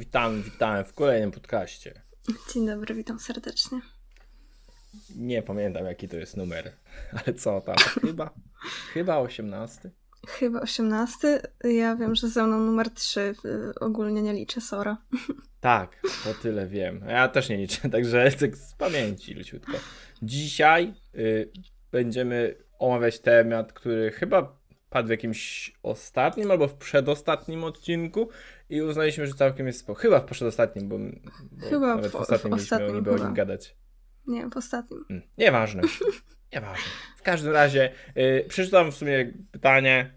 Witam, witam w kolejnym podcaście. Dzień dobry, witam serdecznie. Nie pamiętam jaki to jest numer, ale co tam? Chyba, chyba 18. Chyba 18. Ja wiem, że ze mną numer 3. Y, ogólnie nie liczę Sora. Tak, to tyle wiem. Ja też nie liczę, także tak z pamięci leciutko. Dzisiaj y, będziemy omawiać temat, który chyba padł w jakimś ostatnim albo w przedostatnim odcinku, i uznaliśmy, że całkiem jest spoko. Chyba w przedostatnim, bo, bo chyba nawet w, w ostatnim, w ostatnim mieliśmy chyba. o nim gadać. Nie, w ostatnim. Mm, nieważne. Nieważne. W każdym razie y, przeczytam w sumie pytanie,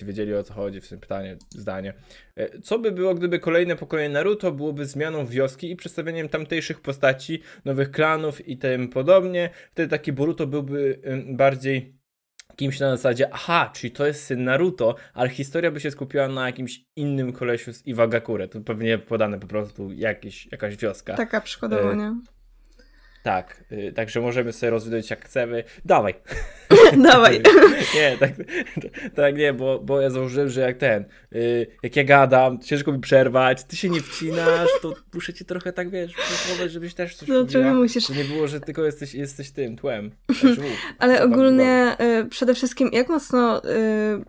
y, wiedzieli o co chodzi w tym pytanie, zdanie. Y, co by było, gdyby kolejne pokolenie Naruto byłoby zmianą wioski i przedstawieniem tamtejszych postaci, nowych klanów i tym podobnie? Wtedy taki Boruto byłby y, bardziej kimś na zasadzie, aha, czyli to jest syn Naruto, ale historia by się skupiła na jakimś innym kolesiu z Iwagakure. Tu pewnie podane po prostu jakieś, jakaś wioska. Taka przykładowo, y- nie? Tak, y- także możemy sobie rozwinąć jak chcemy. Dawaj! Dawaj. nie, tak, tak nie, bo, bo ja założyłem, że jak ten, y, jak ja gadam, ciężko mi przerwać, ty się nie wcinasz, to muszę ci trochę tak, wiesz, próbować, żebyś też coś No trochę musisz. To nie było, że tylko jesteś, jesteś tym tłem. Ale ogólnie y, przede wszystkim, jak mocno y,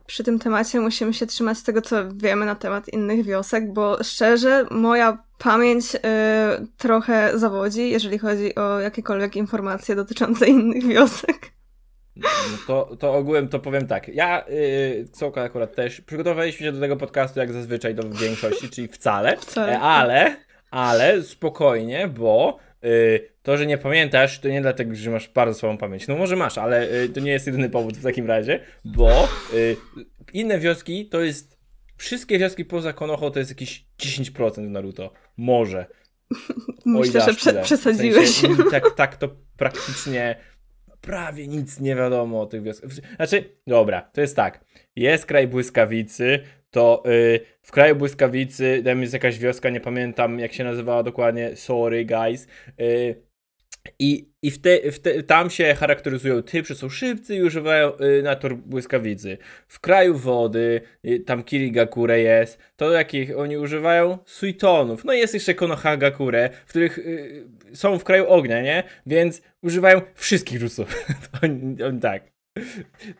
przy tym temacie musimy się trzymać tego, co wiemy na temat innych wiosek, bo szczerze, moja pamięć y, trochę zawodzi, jeżeli chodzi o jakiekolwiek informacje dotyczące innych wiosek. No to, to ogółem to powiem tak. Ja, yy, Sołka akurat też, przygotowaliśmy się do tego podcastu jak zazwyczaj do większości, czyli wcale, wcale. E, ale, ale spokojnie, bo yy, to, że nie pamiętasz, to nie dlatego, że masz bardzo słabą pamięć. No może masz, ale yy, to nie jest jedyny powód w takim razie, bo yy, inne wioski to jest, wszystkie wioski poza Konoho to jest jakieś 10% Naruto. Może. Myślę, dasz, że prze tak. przesadziłeś. W sensie, mm, tak, tak to praktycznie prawie nic nie wiadomo o tych wioskach. Znaczy, dobra, to jest tak. Jest kraj błyskawicy, to yy, w kraju błyskawicy, tam jest jakaś wioska, nie pamiętam jak się nazywała dokładnie, sorry guys. Yy, i, i w te, w te, tam się charakteryzują typy, są szybcy i używają y, natur błyskawicy. W kraju wody, y, tam Kirigakure jest, to jakich oni używają? Suitonów. No i jest jeszcze Konohagakure, w których y, y, są w kraju ognia, nie? Więc używają wszystkich rzutów. on, on, tak.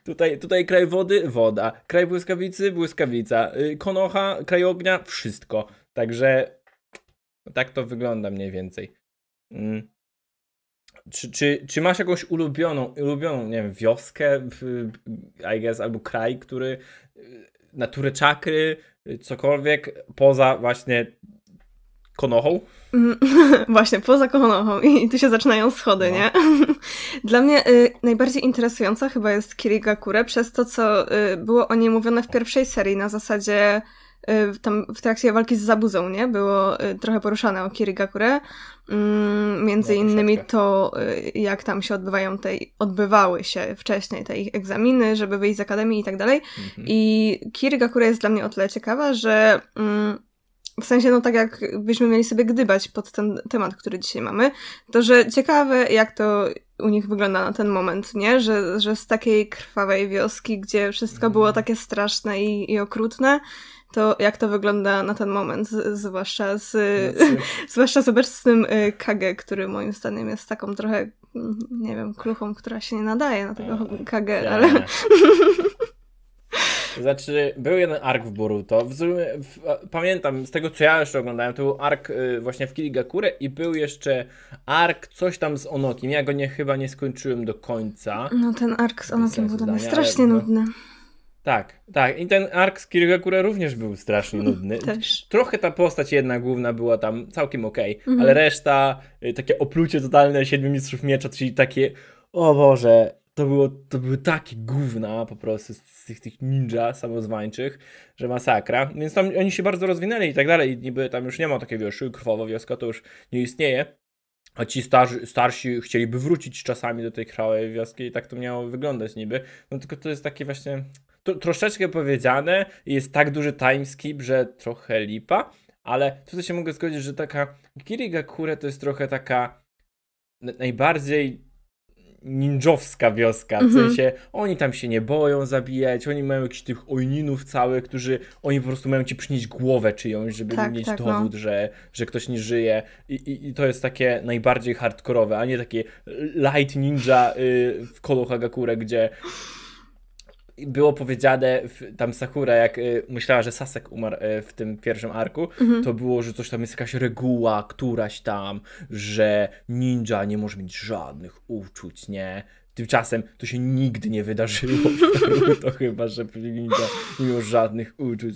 Tutaj, tutaj kraj wody, woda. Kraj błyskawicy, błyskawica. Y, konoha, kraj ognia, wszystko. Także tak to wygląda mniej więcej. Mm. Czy, czy, czy masz jakąś ulubioną, ulubioną, nie wiem, wioskę, I guess, albo kraj, który, y, naturę czakry, y, cokolwiek poza właśnie konochą? Mm, właśnie, poza konochą i tu się zaczynają schody, no. nie? Dla mnie y, najbardziej interesująca chyba jest Kirigakure przez to, co y, było o niej mówione w pierwszej serii na zasadzie y, tam w trakcie walki z Zabuzą, nie? Było trochę poruszane o Kirigakure. Mm, między innymi to, y, jak tam się odbywają te, odbywały się wcześniej te ich egzaminy, żeby wyjść z akademii i tak dalej. Mhm. I I która jest dla mnie o tyle ciekawa, że mm, w sensie, no tak jakbyśmy mieli sobie gdybać pod ten temat, który dzisiaj mamy, to że ciekawe, jak to u nich wygląda na ten moment, nie? Że, że z takiej krwawej wioski, gdzie wszystko było mhm. takie straszne i, i okrutne, to jak to wygląda na ten moment, zwłaszcza z, zwłaszcza z obecnym y, Kage, który moim zdaniem jest taką trochę, mm, nie wiem, kluchą, która się nie nadaje na tego mm, Kage, ja. ale... Znaczy, był jeden ark w Boruto. W, w, pamiętam, z tego co ja jeszcze oglądałem, to był ark y, właśnie w Kirigakure i był jeszcze ark coś tam z Onokim. Ja go nie, chyba nie skończyłem do końca. No ten ark z Onokiem był dla mnie strasznie no. nudny. Tak, tak. I ten ark z Kirigakura również był strasznie nudny. Też. Trochę ta postać jedna główna była tam całkiem okej, okay, mhm. ale reszta, y, takie oplucie totalne Siedmiu Mistrzów Miecza, czyli takie, o Boże, to, było, to były takie gówna po prostu z tych, tych ninja samozwańczych, że masakra. Więc tam oni się bardzo rozwinęli i tak dalej. I niby tam już nie ma takiej wioski krwawa wioska, to już nie istnieje. A ci starzy, starsi chcieliby wrócić czasami do tej krwawej wioski i tak to miało wyglądać niby. No tylko to jest takie właśnie to, troszeczkę powiedziane, jest tak duży timeskip, że trochę lipa, ale tutaj się mogę zgodzić, że taka Kirigakure to jest trochę taka najbardziej ninjowska wioska, w mhm. sensie oni tam się nie boją zabijać, oni mają jakichś tych ojninów całych, którzy oni po prostu mają ci przynieść głowę czyjąś, żeby tak, mieć tak, dowód, no. że, że ktoś nie żyje I, i, I, to jest takie najbardziej hardkorowe, a nie takie light ninja y, w Kolo Hagakure, gdzie było powiedziane w, tam Sakura, jak y, myślała, że Sasek umarł y, w tym pierwszym arku, mhm. to było, że coś tam jest jakaś reguła, któraś tam, że ninja nie może mieć żadnych uczuć, nie? Tymczasem to się nigdy nie wydarzyło. to chyba, że ninja nie miał żadnych uczuć.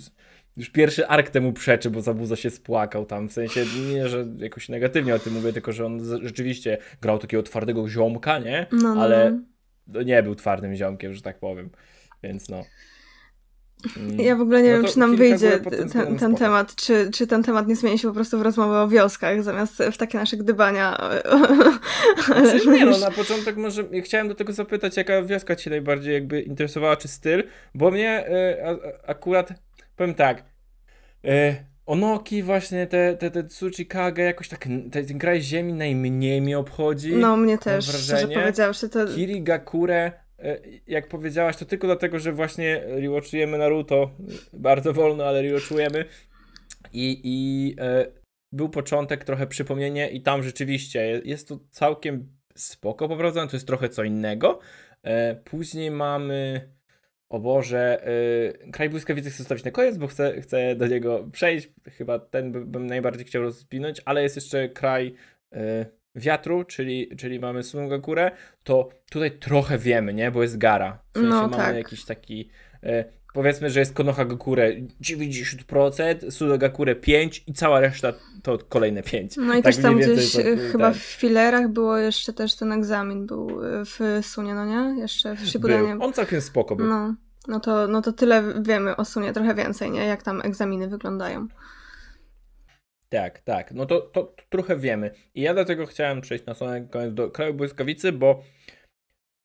Już pierwszy ark temu przeczy, bo Zabuza się spłakał tam, w sensie nie, że jakoś negatywnie o tym mówię, tylko że on rzeczywiście grał takiego twardego ziomka, nie? No, no. Ale no, no nie był twardym ziomkiem, że tak powiem. Więc no. Mm. Ja w ogóle nie no wiem, czy nam wyjdzie ten, ten temat, czy, czy ten temat nie zmieni się po prostu w rozmowę o wioskach, zamiast w takie nasze gdybania. znaczy, nie, no, na początek może chciałem do tego zapytać, jaka wioska ci najbardziej jakby interesowała, czy styl, bo mnie y, a, akurat, powiem tak, y, Onoki, właśnie te, te, te Tsuchikage, jakoś tak ten kraj ziemi najmniej mi obchodzi. No, mnie też, że szczerze powiedziawszy. To... Kirigakure, E, jak powiedziałaś, to tylko dlatego, że właśnie rewatchujemy Naruto, bardzo wolno, ale rewatchujemy i, i e, był początek, trochę przypomnienie i tam rzeczywiście jest to całkiem spoko poprowadzone, to jest trochę co innego. E, później mamy, o Boże, e, Kraj Błyskawicy chcę zostawić na koniec, bo chcę, chcę do niego przejść, chyba ten bym najbardziej chciał rozpinąć, ale jest jeszcze Kraj... E, wiatru, czyli, czyli mamy Sumogakurę, to tutaj trochę wiemy, nie? Bo jest gara. W sensie no, mamy tak. jakiś taki... E, powiedzmy, że jest Konoha Gakure 90%, Sudo Gakure 5% i cała reszta to kolejne 5%. No i tak też tam gdzieś to, e, chyba tak. w filerach było jeszcze też ten egzamin był e, w Sunie, no nie? Jeszcze w Był. On całkiem spoko był. No, no, to, no to tyle wiemy o Sunie, trochę więcej, nie? Jak tam egzaminy wyglądają. Tak, tak. No to, to, to trochę wiemy. I ja dlatego chciałem przejść na samym koniec do kraju błyskawicy, bo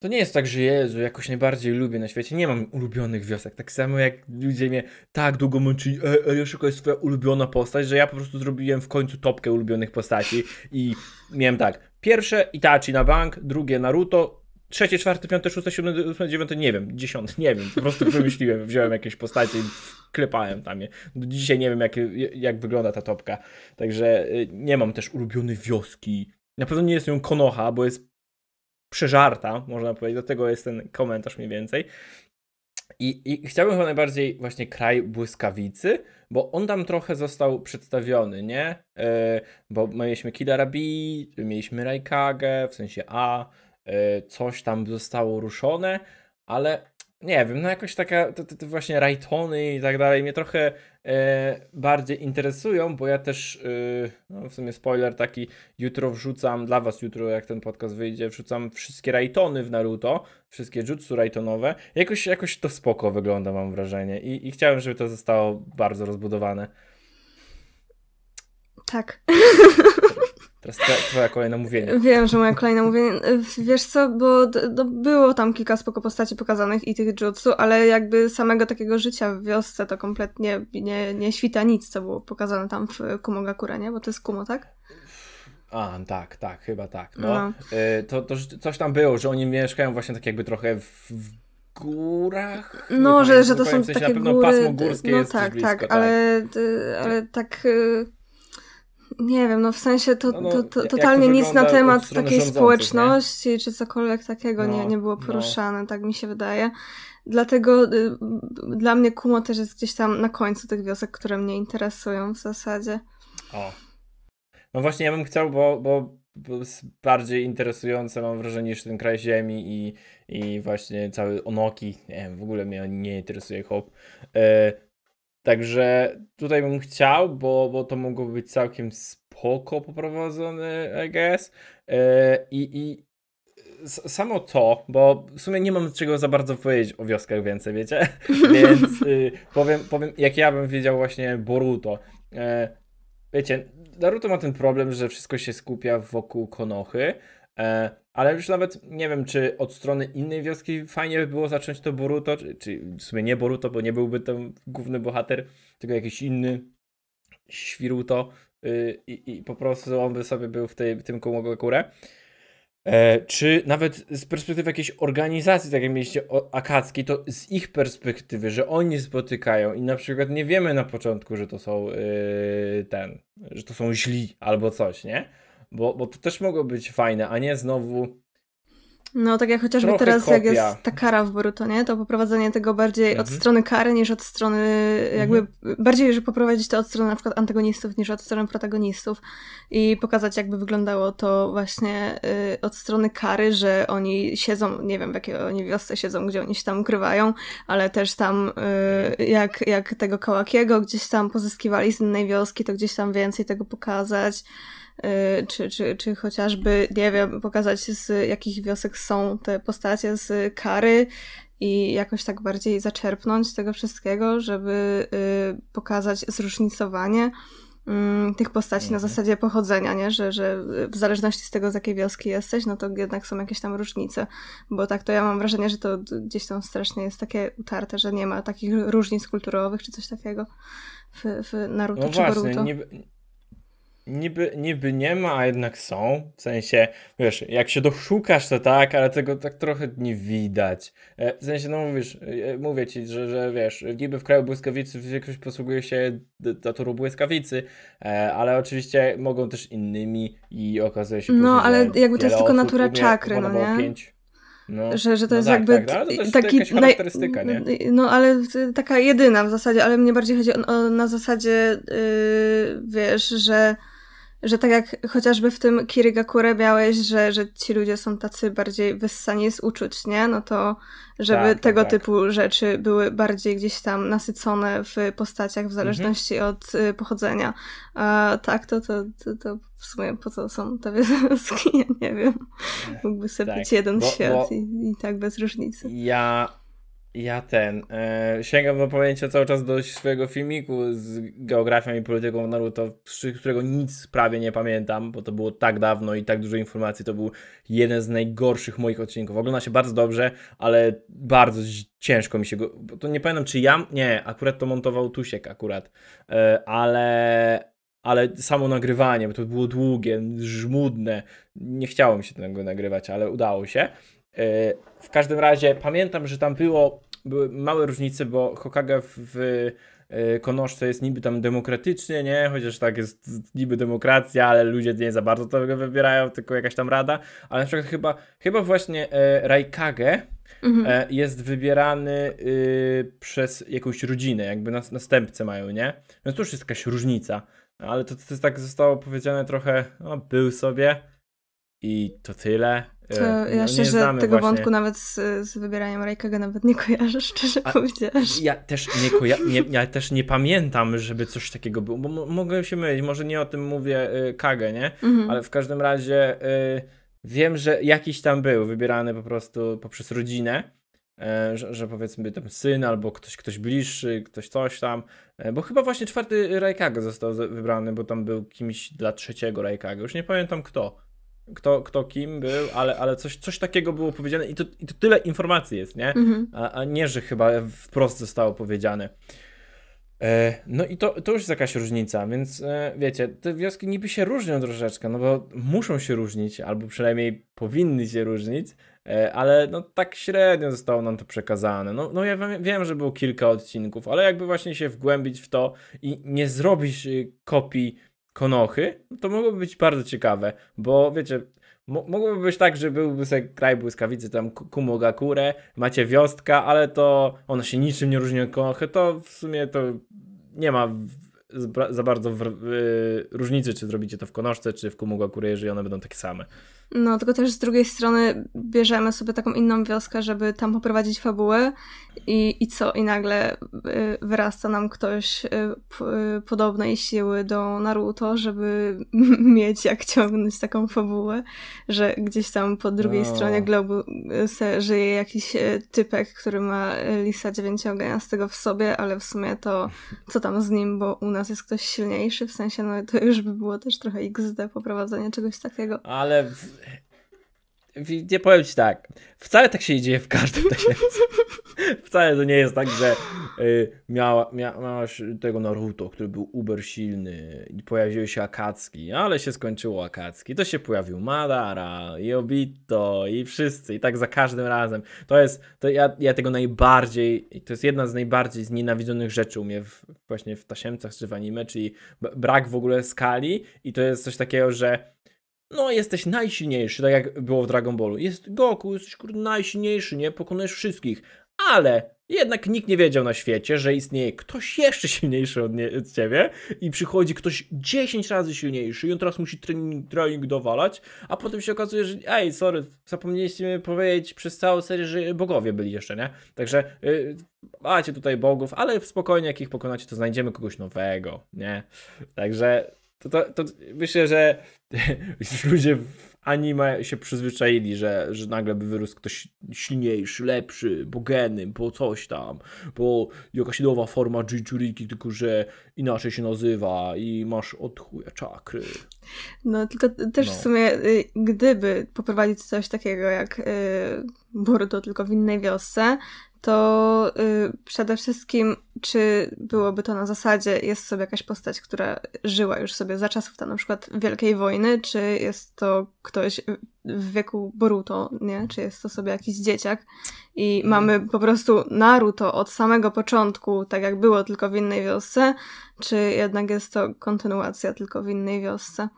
to nie jest tak, że Jezu, jakoś najbardziej lubię na świecie. Nie mam ulubionych wiosek. Tak samo jak ludzie mnie tak długo męczyli, e, Eliaszyko jest twoja ulubiona postać, że ja po prostu zrobiłem w końcu topkę ulubionych postaci i miałem tak. Pierwsze Itachi na bank, drugie Naruto, trzecie, czwarte, piąte, szóste, siódme, ósme, dziewiąte, nie wiem, dziesiąte, nie wiem, po prostu wymyśliłem, wziąłem jakieś postacie i klepałem tam je. Dzisiaj nie wiem, jak, jak wygląda ta topka, także y, nie mam też ulubionej wioski. Na pewno nie jest nią Konoha, bo jest przeżarta, można powiedzieć, do tego jest ten komentarz mniej więcej. I, I, chciałbym chyba najbardziej właśnie kraj błyskawicy, bo on tam trochę został przedstawiony, nie? Yy, bo mieliśmy Kidarabi, mieliśmy Raikage, w sensie A, E, coś tam zostało ruszone, ale nie wiem, no jakoś taka, te, te właśnie rajtony i tak dalej mnie trochę e, bardziej interesują, bo ja też, e, no w sumie spoiler taki, jutro wrzucam, dla Was jutro jak ten podcast wyjdzie, wrzucam wszystkie rajtony w Naruto, wszystkie jutsu rajtonowe, jakoś, jakoś to spoko wygląda mam wrażenie I, i chciałem, żeby to zostało bardzo rozbudowane. Tak. Teraz twoja kolejna mówienie. Wiem, że moja kolejna mówienie. Wiesz co, bo no, było tam kilka spoko postaci pokazanych i tych jutsu, ale jakby samego takiego życia w wiosce to kompletnie nie, nie świta nic, co było pokazane tam w Kumogakure? nie? Bo to jest Kumo, tak? A, tak, tak, chyba tak. No, no. E, to, to coś tam było, że oni mieszkają właśnie tak jakby trochę w, górach? No, że, że to są w sensie takie na pewno góry... pasmo górskie no, jest tak, blisko, tak, tak. ale, y, ale tak y, nie wiem, no w sensie to, no, no, to, to totalnie to nic na temat takiej społeczności nie? czy cokolwiek takiego no, nie, nie było no. poruszane, tak mi się wydaje. Dlatego y, dla mnie Kumo też jest gdzieś tam na końcu tych wiosek, które mnie interesują w zasadzie. O. No właśnie ja bym chciał, bo, bo, bo bardziej interesujące mam wrażenie niż ten kraj ziemi i, i właśnie cały Onoki. Nie wiem, w ogóle mnie nie interesuje hop. Y Także tutaj bym chciał, bo, bo to mogło być całkiem spoko poprowadzony, I guess. E, I, i samo to, bo w sumie nie mam czego za bardzo powiedzieć o wioskach więcej, wiecie? Więc y, powiem, powiem, jak ja bym wiedział właśnie Boruto. E, wiecie, Naruto ma ten problem, że wszystko się skupia wokół konochy. E, ale już nawet nie wiem, czy od strony innej wioski fajnie by było zacząć to Boruto, czy, czy w sumie nie Boruto, bo nie byłby ten główny bohater, tylko jakiś inny Świruto y, i, i po prostu on by sobie był w, tej, w tym Kumogakure. E, czy nawet z perspektywy jakiejś organizacji, tak jak mieliście Akacki, to z ich perspektywy, że oni spotykają i na przykład nie wiemy na początku, że to są yy, ten, że to są źli albo coś, nie? bo, bo to też mogło być fajne, a nie znowu. No, tak jak chociażby teraz, kopia. jak jest ta kara w Borutonie, to poprowadzenie tego bardziej mhm. od strony kary niż od strony, jakby mhm. bardziej, żeby poprowadzić to od strony na przykład antagonistów niż od strony protagonistów i pokazać, jakby wyglądało to właśnie y, od strony kary, że oni siedzą, nie wiem w jakiej oni wiosce siedzą, gdzie oni się tam ukrywają, ale też tam y, jak, jak tego Kałakiego gdzieś tam pozyskiwali z innej wioski, to gdzieś tam więcej tego pokazać. Y, czy, czy, czy chociażby, nie wiem, pokazać z jakich wiosek są te postacie z kary i jakoś tak bardziej zaczerpnąć tego wszystkiego, żeby y, pokazać zróżnicowanie mm, tych postaci na mhm. zasadzie pochodzenia, nie? Że, że w zależności z tego, z jakiej wioski jesteś, no to jednak są jakieś tam różnice. Bo tak to ja mam wrażenie, że to gdzieś tam strasznie jest takie utarte, że nie ma takich różnic kulturowych czy coś takiego w, w Naruto no czy właśnie, Boruto. Nie niby, niby nie ma, a jednak są. W sensie, wiesz, jak się doszukasz, to tak, ale tego tak trochę nie widać. E, w sensie, no mówisz, e, mówię ci, że, że wiesz, niby w kraju błyskawicy większość posługuje się daturą błyskawicy, e, ale oczywiście mogą też innymi i okazuje się No, ale jakby to jest tylko natura czakry, no nie? Pięć. No, że, że to no jest tak, jakby tak, no, to taki charakterystyka, nie? No ale taka jedyna w zasadzie, ale mnie bardziej chodzi o, o na zasadzie yy, wiesz, że że tak jak chociażby w tym Kirigakure miałeś, że, że ci ludzie są tacy bardziej wyssani z uczuć, nie? No to żeby tak, tego tak. typu rzeczy były bardziej gdzieś tam nasycone w postaciach w mhm. zależności mhm. od y, pochodzenia. A tak, to, to, to, to, w sumie po co są te wioski, ja nie wiem. Mógłby sobie tak, być jeden bo, świat bo i, i, tak bez różnicy. Ja ja ten. E, sięgam do pamięcia cały czas do swojego filmiku z geografią i polityką Naruto, z którego nic prawie nie pamiętam, bo to było tak dawno i tak dużo informacji. To był jeden z najgorszych moich odcinków. Ogląda się bardzo dobrze, ale bardzo ciężko mi się go. Bo to nie pamiętam, czy ja. Nie, akurat to montował Tusiek, akurat. E, ale ale samo nagrywanie, bo to było długie, żmudne, nie chciało mi się tego nagrywać, ale udało się. E, w każdym razie pamiętam, że tam było, były małe różnice, bo Hokage w, w e, Konoszce jest niby tam demokratycznie, nie? Chociaż tak jest niby demokracja, ale ludzie nie za bardzo tego wybierają, tylko jakaś tam rada. Ale na przykład chyba, chyba właśnie e, Raikage mhm. jest wybierany y, przez jakąś rodzinę, jakby nas, następcę mają, nie? Więc no to już jest jakaś różnica. Ale to, to tak zostało powiedziane trochę, no, był sobie i to tyle. E, to no, ja szczerze tego właśnie... wątku nawet z, z wybieraniem Rajkaga nawet nie kojarzę, szczerze A, Ja też nie, koja- nie, ja też nie pamiętam, żeby coś takiego było, bo m- mogę się mylić, może nie o tym mówię y, nie? Mhm. Ale w każdym razie y, wiem, że jakiś tam był wybierany po prostu poprzez rodzinę. E, że, że, powiedzmy tam syn albo ktoś, ktoś bliższy, ktoś coś tam, e, bo chyba właśnie czwarty Rajkaga został wybrany, bo tam był kimś dla trzeciego Rajkaga, już nie pamiętam kto kto, kto kim był, ale, ale coś, coś takiego było powiedziane i to, i to tyle informacji jest, nie? Mhm. A, a, nie, że chyba wprost zostało powiedziane. E, no i to, to już jest jakaś różnica, więc e, wiecie, te wioski niby się różnią troszeczkę, no bo muszą się różnić, albo przynajmniej powinny się różnić, e, ale no tak średnio zostało nam to przekazane. No, no ja wiem, wiem, że było kilka odcinków, ale jakby właśnie się wgłębić w to i nie zrobić y, kopii Konochy, no to mogłoby być bardzo ciekawe, bo wiecie, mogłoby być tak, że byłby sobie kraj błyskawicy, tam Kumogakure, macie wiostka, ale to ona się niczym nie różni od Konochy, to w sumie to nie ma za bardzo w, w, y, różnicy, czy zrobicie to w Konoszce, czy w Kumogakure, jeżeli one będą takie same. No, tylko też z drugiej strony bierzemy sobie taką inną wioskę, żeby tam poprowadzić fabułę i, i co? I nagle y, wyrasta nam ktoś y, y, podobnej siły do Naruto, żeby mieć jak ciągnąć taką fabułę, że gdzieś tam po drugiej no. stronie globu żyje jakiś typek, który ma lisa dziewięciogeniastego w sobie, ale w sumie to co tam z nim, bo u nas jest ktoś silniejszy, w sensie no to już by było też trochę XD poprowadzenie czegoś takiego. Ale w nie powiem ci tak, wcale tak się nie dzieje w każdym tysiącu. wcale to nie jest tak, że y, miała, mia, miałaś tego Naruto, który był uber silny i pojawiły się Akacki, ale się skończyło Akacki. To się pojawił Madara i Obito i wszyscy i tak za każdym razem. To jest, to ja, ja tego najbardziej, to jest jedna z najbardziej znienawidzonych rzeczy u mnie w, właśnie w tasiemcach czy w anime, czyli brak w ogóle skali i to jest coś takiego, że no jesteś najsilniejszy, tak jak było w Dragon Ballu. Jest Goku, jesteś kurde najsilniejszy, nie? Pokonujesz wszystkich. Ale jednak nikt nie wiedział na świecie, że istnieje ktoś jeszcze silniejszy od, nie, od ciebie i przychodzi ktoś 10 razy silniejszy i on teraz musi trening, trening dowalać, a potem się okazuje, że ej, sorry, zapomnieliście mi powiedzieć przez całą serię, że bogowie byli jeszcze, nie? Także yy, macie tutaj bogów, ale spokojnie, jak ich pokonacie, to znajdziemy kogoś nowego, nie? Także to, to, to myślę, że ludzie w anime się przyzwyczaili, że, że nagle by wyrósł ktoś silniejszy, lepszy, bo geny, bo coś tam, bo jakaś nowa forma Jinchuriki, tylko że inaczej się nazywa i masz od chuja czakry. No, tylko też no. w sumie y, gdyby poprowadzić coś takiego jak y, Boruto, tylko w innej wiosce, to y, przede wszystkim, czy byłoby to na zasadzie, jest sobie jakaś postać, która żyła już sobie za czasów, na przykład Wielkiej Wojny, czy jest to ktoś w wieku Boruto, nie? Czy jest to sobie jakiś dzieciak i mhm. mamy po prostu Naruto od samego początku, tak jak było, tylko w innej wiosce, czy jednak jest to kontynuacja tylko w innej wiosce?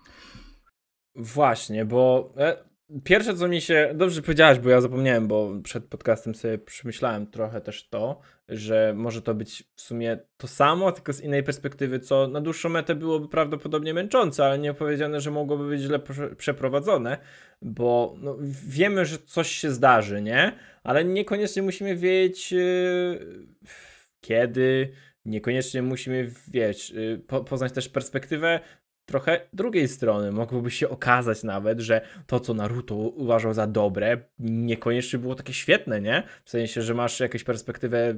Właśnie, bo e, Pierwsze, co mi się. Dobrze powiedziałaś, bo ja zapomniałem, bo przed podcastem sobie przemyślałem trochę też to, że może to być w sumie to samo, tylko z innej perspektywy, co na dłuższą metę byłoby prawdopodobnie męczące, ale nie opowiedziane, że mogłoby być źle przeprowadzone, bo no, wiemy, że coś się zdarzy, nie? Ale niekoniecznie musimy wiedzieć yy, kiedy, niekoniecznie musimy, wiedzieć yy, poznać też perspektywę trochę drugiej strony. Mogłoby się okazać nawet, że to, co Naruto uważał za dobre, niekoniecznie było takie świetne, nie? W sensie, że masz jakąś perspektywę,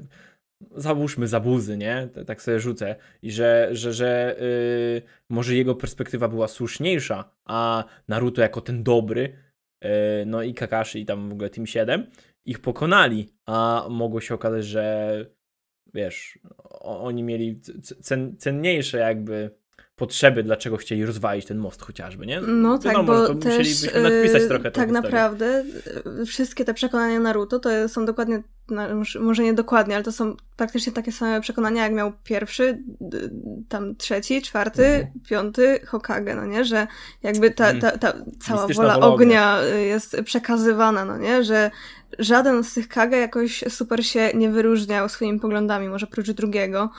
załóżmy zabuzy, nie? Tak sobie rzucę. I że, że, że yy, może jego perspektywa była słuszniejsza, a Naruto jako ten dobry, yy, no i Kakashi i tam w ogóle Team 7, ich pokonali, a mogło się okazać, że wiesz, oni mieli cen, cenniejsze jakby potrzeby, dlaczego chcieli rozwalić ten most chociażby, nie? No tak, bo też, musielibyśmy y, trochę Tak naprawdę y, wszystkie te przekonania Naruto to są dokładnie, może nie dokładnie, ale to są praktycznie takie same przekonania, jak miał pierwszy, y, tam trzeci, czwarty, mhm. piąty Hokage, no nie? Że jakby ta, mhm. ta, ta cała wola ognia jest przekazywana, no nie? Że żaden z tych Kage jakoś super się nie wyróżniał swoimi poglądami, może prócz drugiego.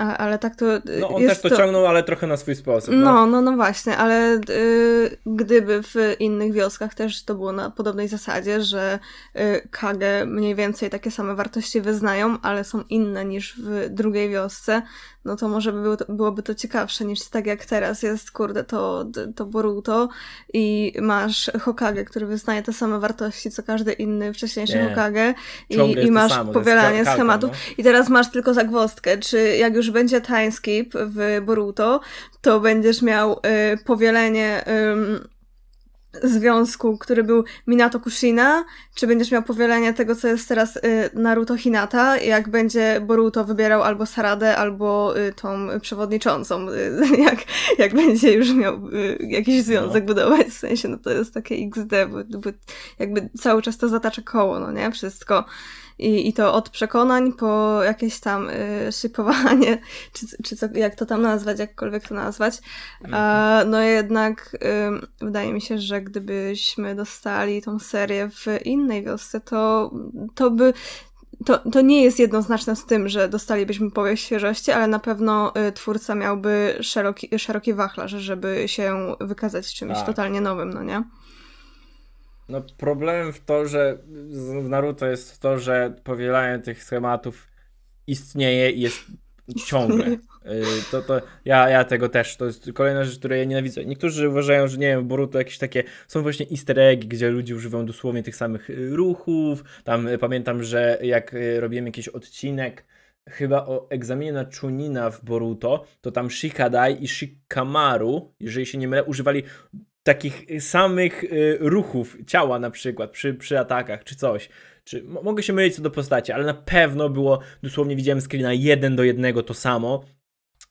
A, ale tak to. No on też to, to, ciągnął, ale trochę na swój sposób. No, no, no, no właśnie, ale y, gdyby w innych wioskach też to było na podobnej zasadzie, że y, kage mniej więcej takie same wartości wyznają, ale są inne niż w drugiej wiosce, no to może by było to, byłoby to ciekawsze niż tak jak teraz jest, kurde, to, to Boruto i masz Hokage, który wyznaje te same wartości, co każdy inny wcześniejszy Nie. Hokage i, i masz samo, powielanie schematów. No. I teraz masz tylko zagwostkę, czy jak już będzie timeskip w Boruto, to będziesz miał y, powielenie... Y, związku, który był Minato Kushina, czy będziesz miał powielenie tego, co jest teraz y, Naruto Hinata, jak będzie Boruto wybierał albo Saradę, albo y, tą przewodniczącą, y, jak, jak będzie już miał jakiś no. związek no. budować, w sensie, no to jest takie XD, bo, bo jakby cały czas to zatacza koło, no nie? Wszystko i, I to od przekonań po jakieś tam y, czy, czy co, jak to tam nazwać, jakkolwiek to nazwać. Mhm. no jednak y, wydaje mi się, że gdybyśmy dostali tą serię w innej wiosce, to, to by to, to nie jest jednoznaczne z tym, że dostalibyśmy powieść świeżości, ale na pewno y, twórca miałby szeroki, szeroki wachlarz, żeby się wykazać czymś tak. totalnie nowym, no nie? No problem w to, że w Naruto jest to, że powielanie tych schematów istnieje i jest ciągle. Y, to, to ja, ja tego też, to jest kolejna rzecz, której ja nienawidzę. Niektórzy uważają, że nie wiem, Boruto jakieś takie, są właśnie easter eggi, gdzie ludzie używają dosłownie tych samych y, ruchów, tam y, pamiętam, że jak robiłem jakiś odcinek, chyba o egzaminie na Chunina w Boruto, to tam Shikadai i Shikamaru, jeżeli się nie mylę, używali takich y, samych y, ruchów ciała na przykład przy, przy atakach czy coś. Czy, mogę się mylić co do postaci, ale na pewno było, dosłownie widziałem screena jeden do jednego to samo.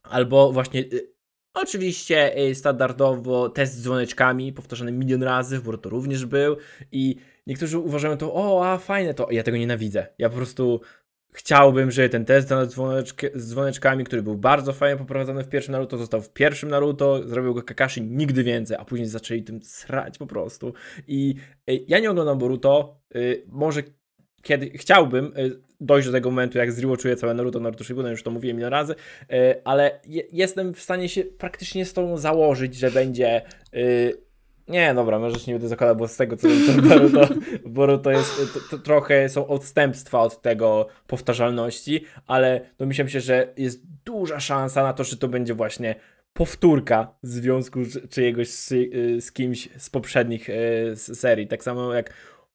Albo właśnie y, Oczywiście standardowo test z dzwoneczkami, powtarzany milion razy, w Bor to również był i niektórzy uważają to, o, a fajne to, ja tego nienawidzę. Ja po prostu chciałbym, żeby ten test z, dzwoneczk z dzwoneczkami, który był bardzo fajnie poprowadzony w pierwszym Naruto, został w pierwszym Naruto, zrobił go Kakashi nigdy więcej, a później zaczęli tym srać po prostu. I y, ja nie oglądam Boruto, y, może kiedy chciałbym y, dojść do tego momentu, jak zrewatchuję całe Naruto, Naruto Shippuden, już to mówiłem ile razy, ale jestem w stanie się praktycznie z tą założyć, że będzie nie, dobra, może się nie będę zakładał, bo z tego co wiem, to, jest to, to trochę są odstępstwa od tego powtarzalności, ale domyślam się, że jest duża szansa na to, że to będzie właśnie powtórka związku czyjegoś z, y, z kimś z poprzednich z y, serii. Tak samo jak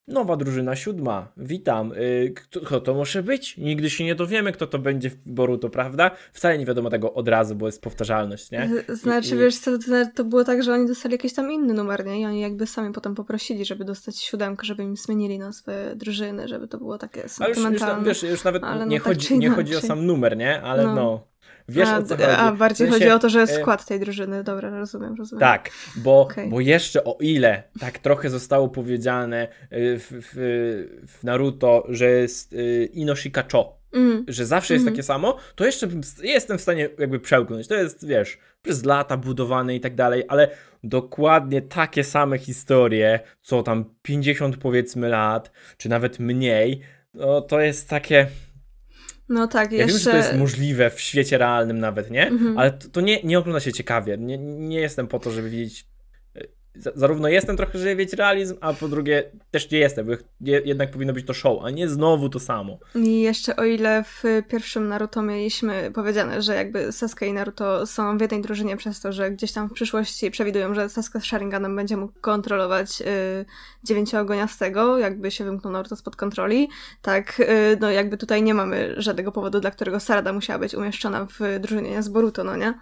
Nowa drużyna siódma, witam. Yy, kto, to może być? Nigdy się nie dowiemy, kto to będzie w Boruto, prawda? Wcale nie wiadomo tego od razu, bo jest powtarzalność, nie? Znaczy, I, wiesz co, to było tak, że oni dostali jakiś tam inny numer, nie? I oni jakby sami potem poprosili, żeby dostać siódemkę, żeby im zmienili nazwy drużyny, żeby to było takie sentymentalne. Ale już, już, wiesz, już nawet no, nie, tak chodzi, nie chodzi o sam numer, nie? Ale no. no. Wiesz, a, o co chodzi. A bardziej w sensie, chodzi o to, że jest e, skład tej drużyny. Dobra, rozumiem, rozumiem. Tak, bo, okay. bo jeszcze o ile tak trochę zostało powiedziane e, w, w, w Naruto, że jest e, Inoshikacho, mm. że zawsze jest mm. takie samo, to jeszcze jestem w stanie jakby przełknąć. To jest, wiesz, przez lata budowane i tak dalej, ale dokładnie takie same historie, co tam 50 powiedzmy lat, czy nawet mniej, no to jest takie no tak, ja jeszcze... wiem, że to jest możliwe w świecie realnym nawet, nie? Mhm. Ale to, to, nie, nie ogląda się ciekawie. Nie, nie jestem po to, żeby widzieć zarówno jestem trochę, żeby mieć realizm, a po drugie też nie jestem, bo jednak powinno być to show, a nie znowu to samo. I jeszcze o ile w pierwszym Naruto mieliśmy powiedziane, że jakby Sasuke i Naruto są w jednej drużynie przez to, że gdzieś tam w przyszłości przewidują, że Sasuke z Sharinganem będzie mógł kontrolować y, dziewięciogoniastego, jakby się wymknął Naruto spod kontroli, tak y, no jakby tutaj nie mamy żadnego powodu, dla którego Sarada musiała być umieszczona w drużynie z Boruto, no nie?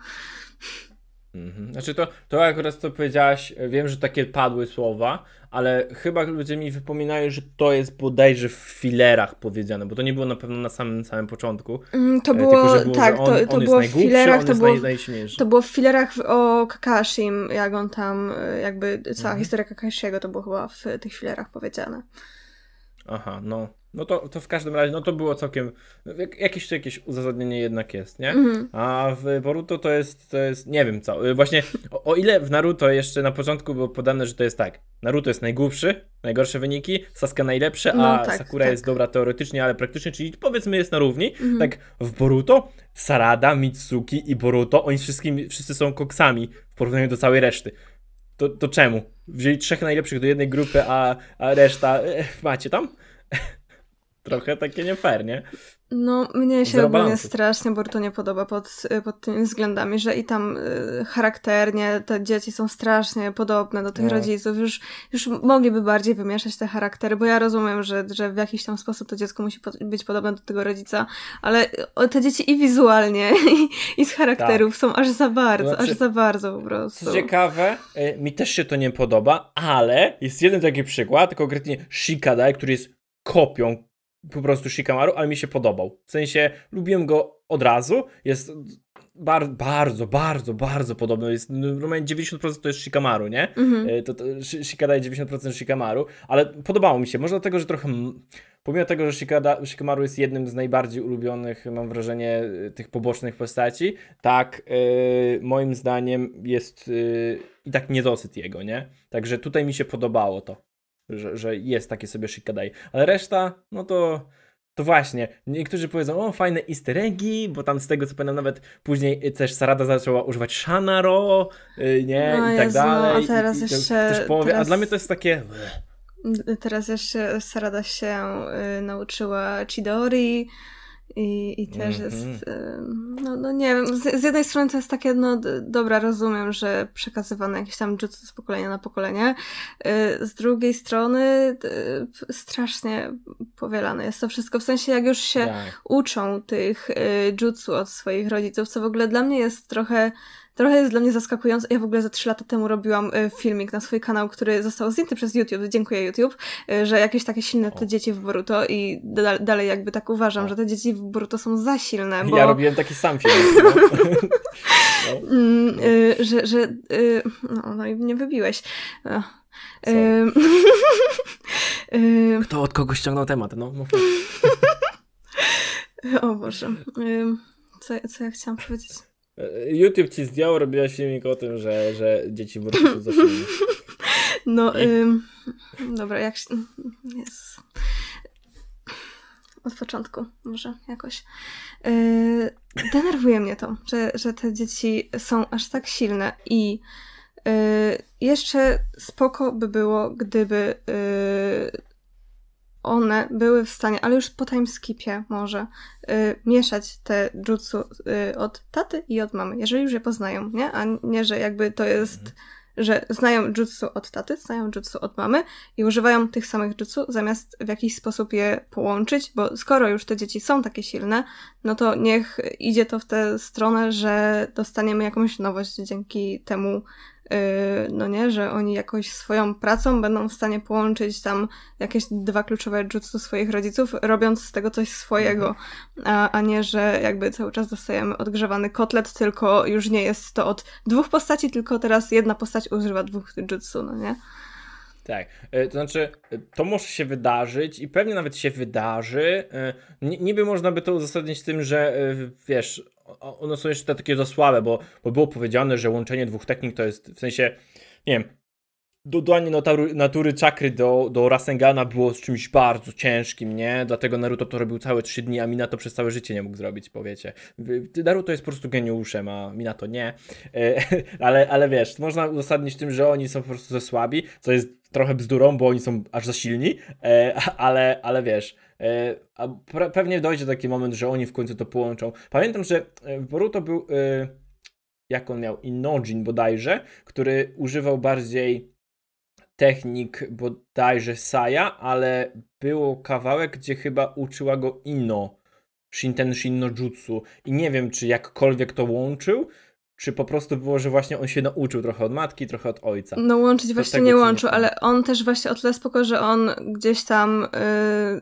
Mhm. Znaczy to, to akurat co powiedziałaś, e, wiem, że takie padły słowa, ale chyba ludzie mi wypominają, że to jest bodajże w filerach powiedziane, bo to nie było na pewno na samym samym początku. to było, tylko, było tak, on, to, to on było w filerach, to było, to było w filerach o Kakashim, jak on tam, e, jakby cała mhm. historia Kakashiego to było chyba w tych filerach powiedziane. Aha, no. No to, to w każdym razie, no to było całkiem, no, jak, jakieś, jakieś uzasadnienie jednak jest, nie? Mhm. A w Boruto to jest, to jest, nie wiem co, y, właśnie o, o, ile w Naruto jeszcze na początku było podane, że to jest tak, Naruto jest najgłupszy, najgorsze wyniki, Sasuke najlepsze, no, a tak, Sakura tak. jest dobra teoretycznie, ale praktycznie, czyli powiedzmy jest na równi, mhm. tak w Boruto Sarada, Mitsuki i Boruto, oni wszystkim, wszyscy są koksami w porównaniu do całej reszty. To, to czemu? Wzięli trzech najlepszych do jednej grupy, a, a reszta e, macie tam? trochę takie nie fair, nie? No, mnie się ogólnie strasznie Boruto nie podoba pod, y, pod tymi względami, że i tam y, charakternie te dzieci są strasznie podobne do tych no. rodziców. Już, już mogliby bardziej wymieszać te charaktery, bo ja rozumiem, że, że w jakiś tam sposób to dziecko musi być podobne do tego rodzica, ale te dzieci i wizualnie, i, i z charakterów tak. są aż za bardzo, znaczy, aż za bardzo po prostu. Co ciekawe, y, mi też się to nie podoba, ale jest jeden taki przykład, konkretnie Shikadai, który jest kopią po prostu Shikamaru, ale mi się podobał. W sensie lubiłem go od razu. Jest bar bardzo, bardzo, bardzo podobny. Jest no, normalnie 90% to jest Shikamaru, nie? Mhm. E, to, to, Shika daje 90% Shikamaru, ale podobało mi się. Może dlatego, że trochę. Pomimo tego, że Shikada, Shikamaru jest jednym z najbardziej ulubionych, mam wrażenie, e, tych pobocznych postaci, tak yy, moim zdaniem jest yy, i tak niedosyt jego, nie? Także tutaj mi się podobało to że, że jest takie sobie Shikadai. Ale reszta, no to to właśnie, niektórzy powiedzą, o fajne easter eggi, bo tam z tego co pamiętam nawet później też Sarada zaczęła używać Shanaro, y, nie, no, i tak Jezu, no, dalej. A teraz I, jeszcze... I teraz... A dla mnie to jest takie... Teraz jeszcze Sarada się y, nauczyła Chidori, i, i też mm -hmm. jest, no, no nie wiem, z, z, jednej strony to jest takie, no dobra, rozumiem, że przekazywane jakieś tam jutsu z pokolenia na pokolenie, y, z drugiej strony strasznie powielane jest to wszystko, w sensie jak już się tak. uczą tych y, jutsu od swoich rodziców, co w ogóle dla mnie jest trochę trochę jest dla mnie zaskakujące. Ja w ogóle za trzy lata temu robiłam y, filmik na swój kanał, który został zdjęty przez YouTube. Dziękuję YouTube, y, że jakieś takie silne te dzieci w Boruto i da dalej jakby tak uważam, że te dzieci w Boruto są za silne. Bo... Ja robiłem taki sam filmik. No. no. Mm, no. Y, że, że no, no i mnie wybiłeś. E, Kto od kogo ściągnął temat? No. o Boże. Co, co ja chciałam powiedzieć? E, YouTube ci zdjął, robiłaś filmik o tym, że, że dzieci wrócą do filmu. No, ym, dobra, jak się... Jezus. Od początku, może jakoś. Yy, denerwuje mnie to, że, że te dzieci są aż tak silne i yy, jeszcze spoko by było, gdyby yy, one były w stanie, ale już po timeskipie może, y, mieszać te jutsu y, od taty i od mamy, jeżeli już je poznają, nie? A nie, że jakby to jest, mhm. że znają jutsu od taty, znają jutsu od mamy i używają tych samych jutsu, zamiast w jakiś sposób je połączyć, bo skoro już te dzieci są takie silne, no to niech idzie to w tę stronę, że dostaniemy jakąś nowość dzięki temu Y, no nie, że oni jakoś swoją pracą będą w stanie połączyć tam jakieś dwa kluczowe jutsu swoich rodziców, robiąc z tego coś swojego, mhm. a, a nie, że jakby cały czas dostajemy odgrzewany kotlet, tylko już nie jest to od dwóch postaci, tylko teraz jedna postać używa dwóch jutsu, no nie? Tak, e, to znaczy e, to może się wydarzyć i pewnie nawet się wydarzy. E, niby można by to uzasadnić tym, że wiesz, one są jeszcze takie za słabe, bo, bo było powiedziane, że łączenie dwóch technik to jest w sensie, nie wiem, dodanie natury, natury czakry do, do Rasengana było czymś bardzo ciężkim, nie? Dlatego Naruto to robił całe 3 dni, a Minato przez całe życie nie mógł zrobić, powiecie. Naruto jest po prostu geniuszem, a Minato nie. E, ale, ale wiesz, można uzasadnić tym, że oni są po prostu za słabi, co jest trochę bzdurą, bo oni są aż za silni, e, ale, ale wiesz... E, a pewnie dojdzie taki moment, że oni w końcu to połączą. Pamiętam, że e, w Boruto był, e, jak on miał, Inojin bodajże, który używał bardziej technik bodajże Saya, ale było kawałek, gdzie chyba uczyła go Ino. Shinten Shin no I nie wiem, czy jakkolwiek to łączył, czy po prostu było, że właśnie on się nauczył trochę od matki, trochę od ojca. No łączyć to właśnie tego, nie łączył, nie ale on też właśnie o tyle spoko, że on gdzieś tam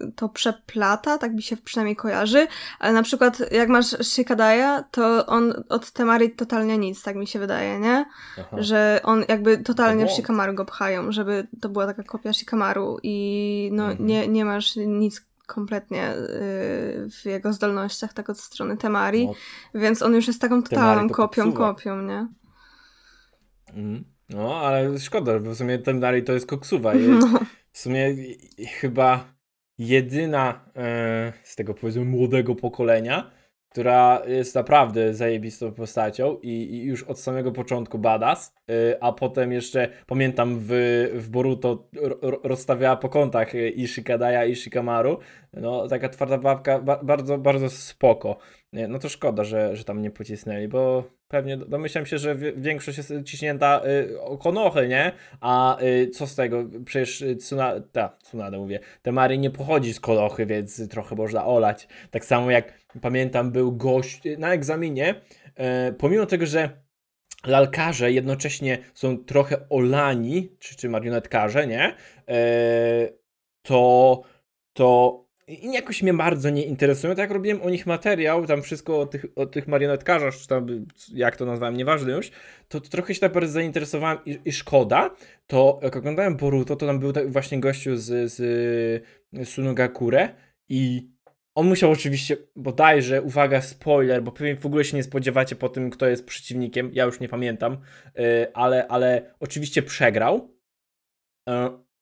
yy, to przeplata, tak mi się przynajmniej kojarzy, ale na przykład jak masz Shikadaya, to on od Temari totalnie nic, tak mi się wydaje, nie? Aha. Że on jakby totalnie w Shikamaru go pchają, żeby to była taka kopia Shikamaru i no mhm. nie, nie masz nic kompletnie y, w jego zdolnościach, tak od strony Temari, no, więc on już jest taką totalną kopią, kopią, nie? Mm. No, ale szkoda, bo w sumie Temari to jest koksuwa. no. W sumie chyba jedyna e, z tego powiedzmy młodego pokolenia, która jest naprawdę zajebistą postacią i, i już od samego początku badass, y, a potem jeszcze, pamiętam w, w Boruto rozstawiała po kątach y, i Ishikamaru, i Shikamaru, no taka twarda babka, ba, bardzo, bardzo spoko no to szkoda, że, że tam nie pocisnęli, bo pewnie domyślam się, że większość jest ciśnięta y, o konochy, nie? A y, co z tego? Przecież y, Tsunada, ta, Tsunada mówię, Temari nie pochodzi z konochy, więc trochę można olać. Tak samo jak pamiętam był gość y, na egzaminie, y, pomimo tego, że lalkarze jednocześnie są trochę olani, czy, czy marionetkarze, nie? Y, to to i jakoś mnie bardzo nie interesują. Tak jak robiłem o nich materiał, tam wszystko o tych, o tych marionetkarzach, czy tam jak to nazwałem, nieważne już, to, to trochę się tak bardzo zainteresowałem i, i, szkoda, to jak oglądałem Boruto, to tam był tak właśnie gościu z, z Sunogakure i on musiał oczywiście, bodajże, uwaga, spoiler, bo pewnie w ogóle się nie spodziewacie po tym, kto jest przeciwnikiem, ja już nie pamiętam, y, ale, ale oczywiście przegrał, y,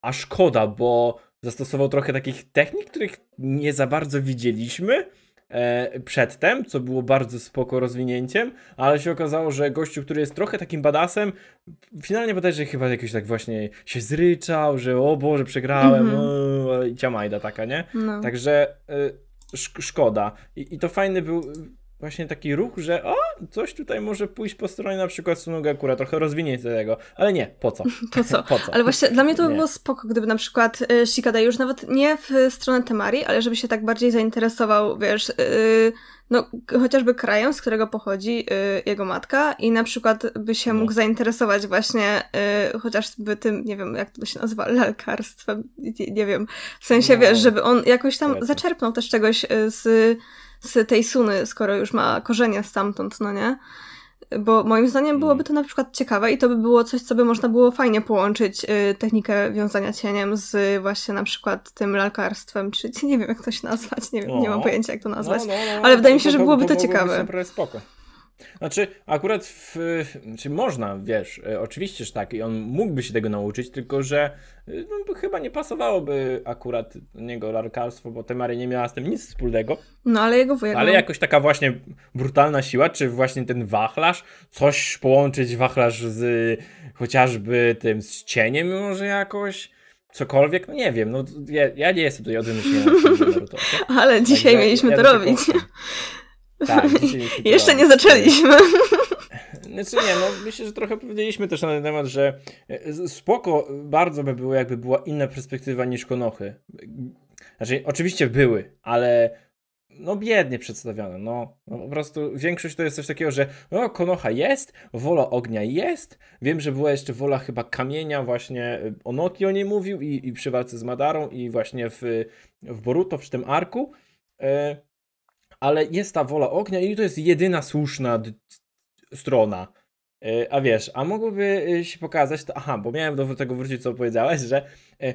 a szkoda, bo zastosował trochę takich technik, których nie za bardzo widzieliśmy e, przedtem, co było bardzo spoko rozwinięciem, ale się okazało, że gościu, który jest trochę takim badasem, finalnie bodajże chyba jakoś tak właśnie się zryczał, że o Boże, przegrałem, mm -hmm. ciamajda taka, nie? No. Także... E, szkoda. I, I, to fajny był właśnie taki ruch, że o, coś tutaj może pójść po stronie na przykład Sunogakura, trochę do tego, ale nie, po co? Po co? po co? Ale właśnie dla mnie to by było spoko, gdyby na przykład y, Shikadai już nawet nie w stronę Temari, ale żeby się tak bardziej zainteresował, wiesz, yy, no chociażby krajem, z którego pochodzi yy, jego matka i na przykład by się no. mógł no. zainteresować właśnie yy, chociażby tym, nie wiem, jak to się nazywa, lalkarstwem, nie, nie wiem, w sensie, no. wiesz, żeby on jakoś tam zaczerpnął też czegoś y, z z tej Suny, skoro już ma korzenie stamtąd, no nie? Bo moim zdaniem mm. byłoby to na przykład ciekawe i to by było coś, co by można było fajnie połączyć y, technikę wiązania cieniem z właśnie na przykład tym lalkarstwem, czy nie wiem jak to się nazwać, nie, wiem, nie mam pojęcia jak to nazwać, no, no, no, ale wydaje mi się, że byłoby to ciekawe. Spoko. Znaczy, akurat w, czy można, wiesz, e, oczywiście, że tak, i on mógłby się tego nauczyć, tylko że e, no, chyba nie pasowałoby akurat do niego larkarstwo, bo Temary nie miała z tym nic wspólnego. No ale jego wujek. Ale jakoś taka właśnie brutalna siła, czy właśnie ten wachlarz, coś połączyć wachlarz z chociażby tym z cieniem może jakoś cokolwiek, no nie wiem, no ja, ja nie jestem tutaj od Ale dzisiaj tak, mieliśmy ja, ja to robić. Tak, Jeszcze nie zaczęliśmy. Znaczy nie, no myślę, że trochę powiedzieliśmy też na ten temat, że e, spoko bardzo by było, jakby była inna perspektywa niż Konochy. Znaczy, oczywiście były, ale no biednie przedstawione, no, no, po prostu większość to jest coś takiego, że no jest, Wola Ognia jest, wiem, że była jeszcze Wola chyba Kamienia, właśnie e, Onoki o niej mówił i, i przy walce z Madarą i właśnie w, w Boruto, przy tym arku, yy, ale jest ta wola ognia i to jest jedyna słuszna strona. E, a wiesz, a mogłoby e, się pokazać, to, aha, bo miałem do tego wrócić, co powiedziałeś, że e,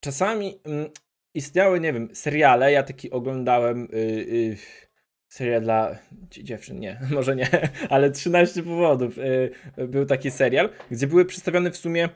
czasami mm, istniały, nie wiem, seriale, ja taki oglądałem yy, yy, serial dla dziewczyn, nie, może nie, ale 13 powodów yy, był taki serial, gdzie były przedstawione w sumie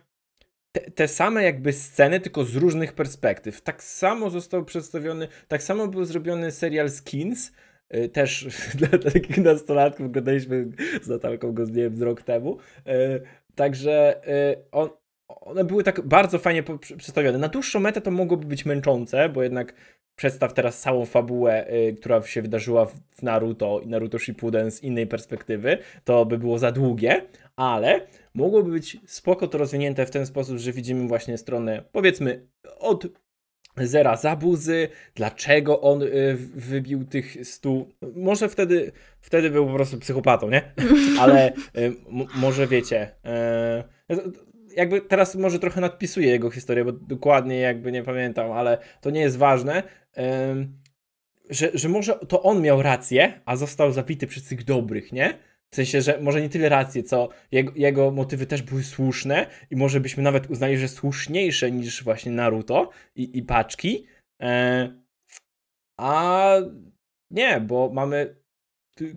te, te, same jakby sceny, tylko z różnych perspektyw. Tak samo został przedstawiony, tak samo był zrobiony serial Skins, y, też dla, takich nastolatków, oglądaliśmy z Natalką go z, wiem, z rok temu. Y, także y, on, one były tak bardzo fajnie przedstawione. Na dłuższą metę to mogłoby być męczące, bo jednak przedstaw teraz całą fabułę, która się wydarzyła w Naruto i Naruto Shippuden z innej perspektywy, to by było za długie, ale mogłoby być spoko to rozwinięte w ten sposób, że widzimy właśnie stronę, powiedzmy, od zera zabuzy, dlaczego on y, wybił tych stu. Może wtedy, wtedy był po prostu psychopatą, nie? Ale y, może wiecie. Y, jakby teraz może trochę nadpisuję jego historię, bo dokładnie jakby nie pamiętam, ale to nie jest ważne. że, że może to on miał rację, a został zabity przez tych dobrych, nie? W sensie, że może nie tyle rację, co jego, jego, motywy też były słuszne i może byśmy nawet uznali, że słuszniejsze niż właśnie Naruto i, i paczki. E, a nie, bo mamy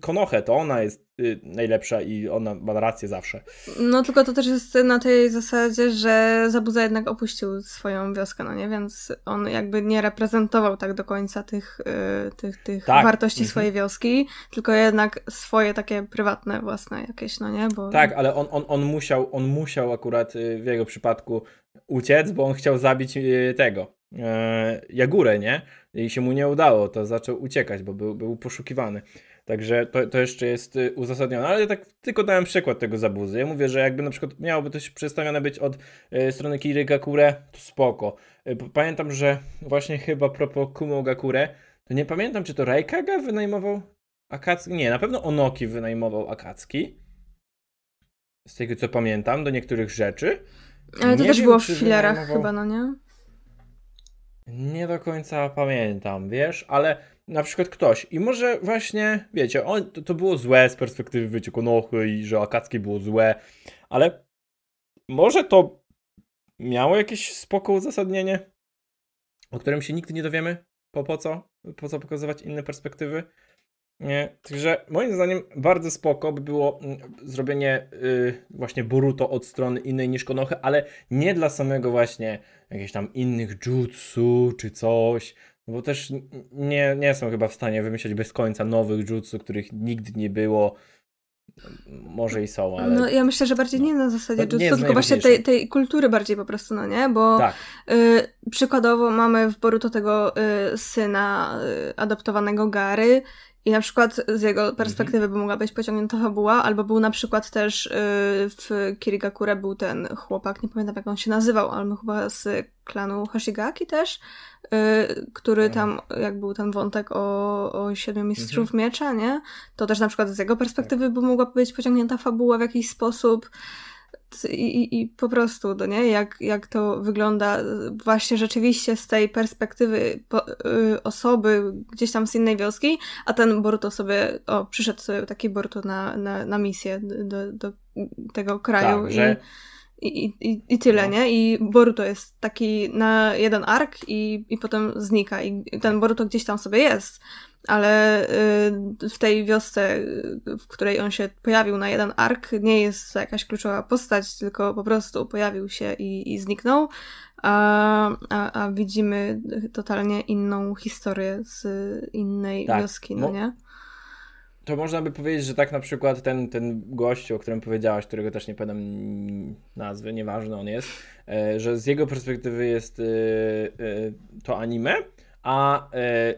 Konoche to ona jest y, najlepsza i ona ma rację zawsze. No tylko to też jest na tej zasadzie, że Zabuza jednak opuścił swoją wioskę, no nie? Więc on jakby nie reprezentował tak do końca tych, y, tych, tych tak. wartości mhm. swojej wioski, tylko jednak swoje takie prywatne, własne jakieś, no nie? Bo... Tak, ale on, on, on, musiał, on musiał akurat y, w jego przypadku uciec, bo on chciał zabić tego, Jagurę, nie? I się mu nie udało, to zaczął uciekać, bo był, był poszukiwany. Także to, to jeszcze jest y, uzasadnione, ale ja tak tylko dałem przykład tego zabuzy. Ja mówię, że jakby na przykład miałoby to się przedstawione być od y, strony Kiry Gakure, to spoko. Y, pamiętam, że właśnie chyba propos Kumo Gakure, to nie pamiętam, czy to Raikaga wynajmował Akacki? Nie, na pewno Onoki wynajmował Akacki. Z tego co pamiętam, do niektórych rzeczy. Ale to nie też wiem, było w filarach wynajmował... chyba, no nie? Nie do końca pamiętam, wiesz, ale na przykład ktoś i może właśnie, wiecie, on, to, to było złe z perspektywy Wyciekonochy i że Akackie było złe, ale może to miało jakieś spoko uzasadnienie, o którym się nigdy nie dowiemy, po, po co, po co pokazywać inne perspektywy. Nie. Także moim zdaniem bardzo spoko by było mm, zrobienie yy, właśnie Boruto od strony innej niż Konoha, ale nie dla samego właśnie jakichś tam innych jutsu czy coś, bo też nie, nie są chyba w stanie wymyślać bez końca nowych jutsu, których nigdy nie było. Może i są, ale... No ja myślę, że bardziej no. nie na zasadzie no, jutsu, tylko właśnie tej, tej kultury bardziej po prostu, no nie? Bo tak. y, przykładowo mamy w Boruto tego y, syna y, adoptowanego Gary i na przykład z jego mhm. perspektywy by mogła być pociągnięta fabuła, albo był na przykład też y, w Kirigakure był ten chłopak, nie pamiętam jak on się nazywał, ale chyba z klanu Hashigaki też, y, który tak. tam, jak był ten wątek o, o siedmiu mistrzów mhm. miecza, nie? To też na przykład z jego tak. perspektywy by mogła być pociągnięta fabuła w jakiś sposób i, i po prostu, do no nie? Jak, jak to wygląda właśnie rzeczywiście z tej perspektywy po, y, osoby gdzieś tam z innej wioski, a ten Boruto sobie, o, przyszedł sobie taki Boruto na, na, na misję do, do tego kraju. Tak, i... że i, i, i tyle, no. nie? I Boruto jest taki na jeden ark i, i potem znika. I ten Boruto gdzieś tam sobie jest, ale y, w tej wiosce, w której on się pojawił na jeden ark, nie jest to jakaś kluczowa postać, tylko po prostu pojawił się i, i zniknął. A, a, a widzimy totalnie inną historię z innej tak. wioski, no, no nie? to można by powiedzieć, że tak na przykład ten, ten gość, o którym powiedziałaś, którego też nie pamiętam nazwy, nieważne on jest, e, że z jego perspektywy jest e, e, to anime, a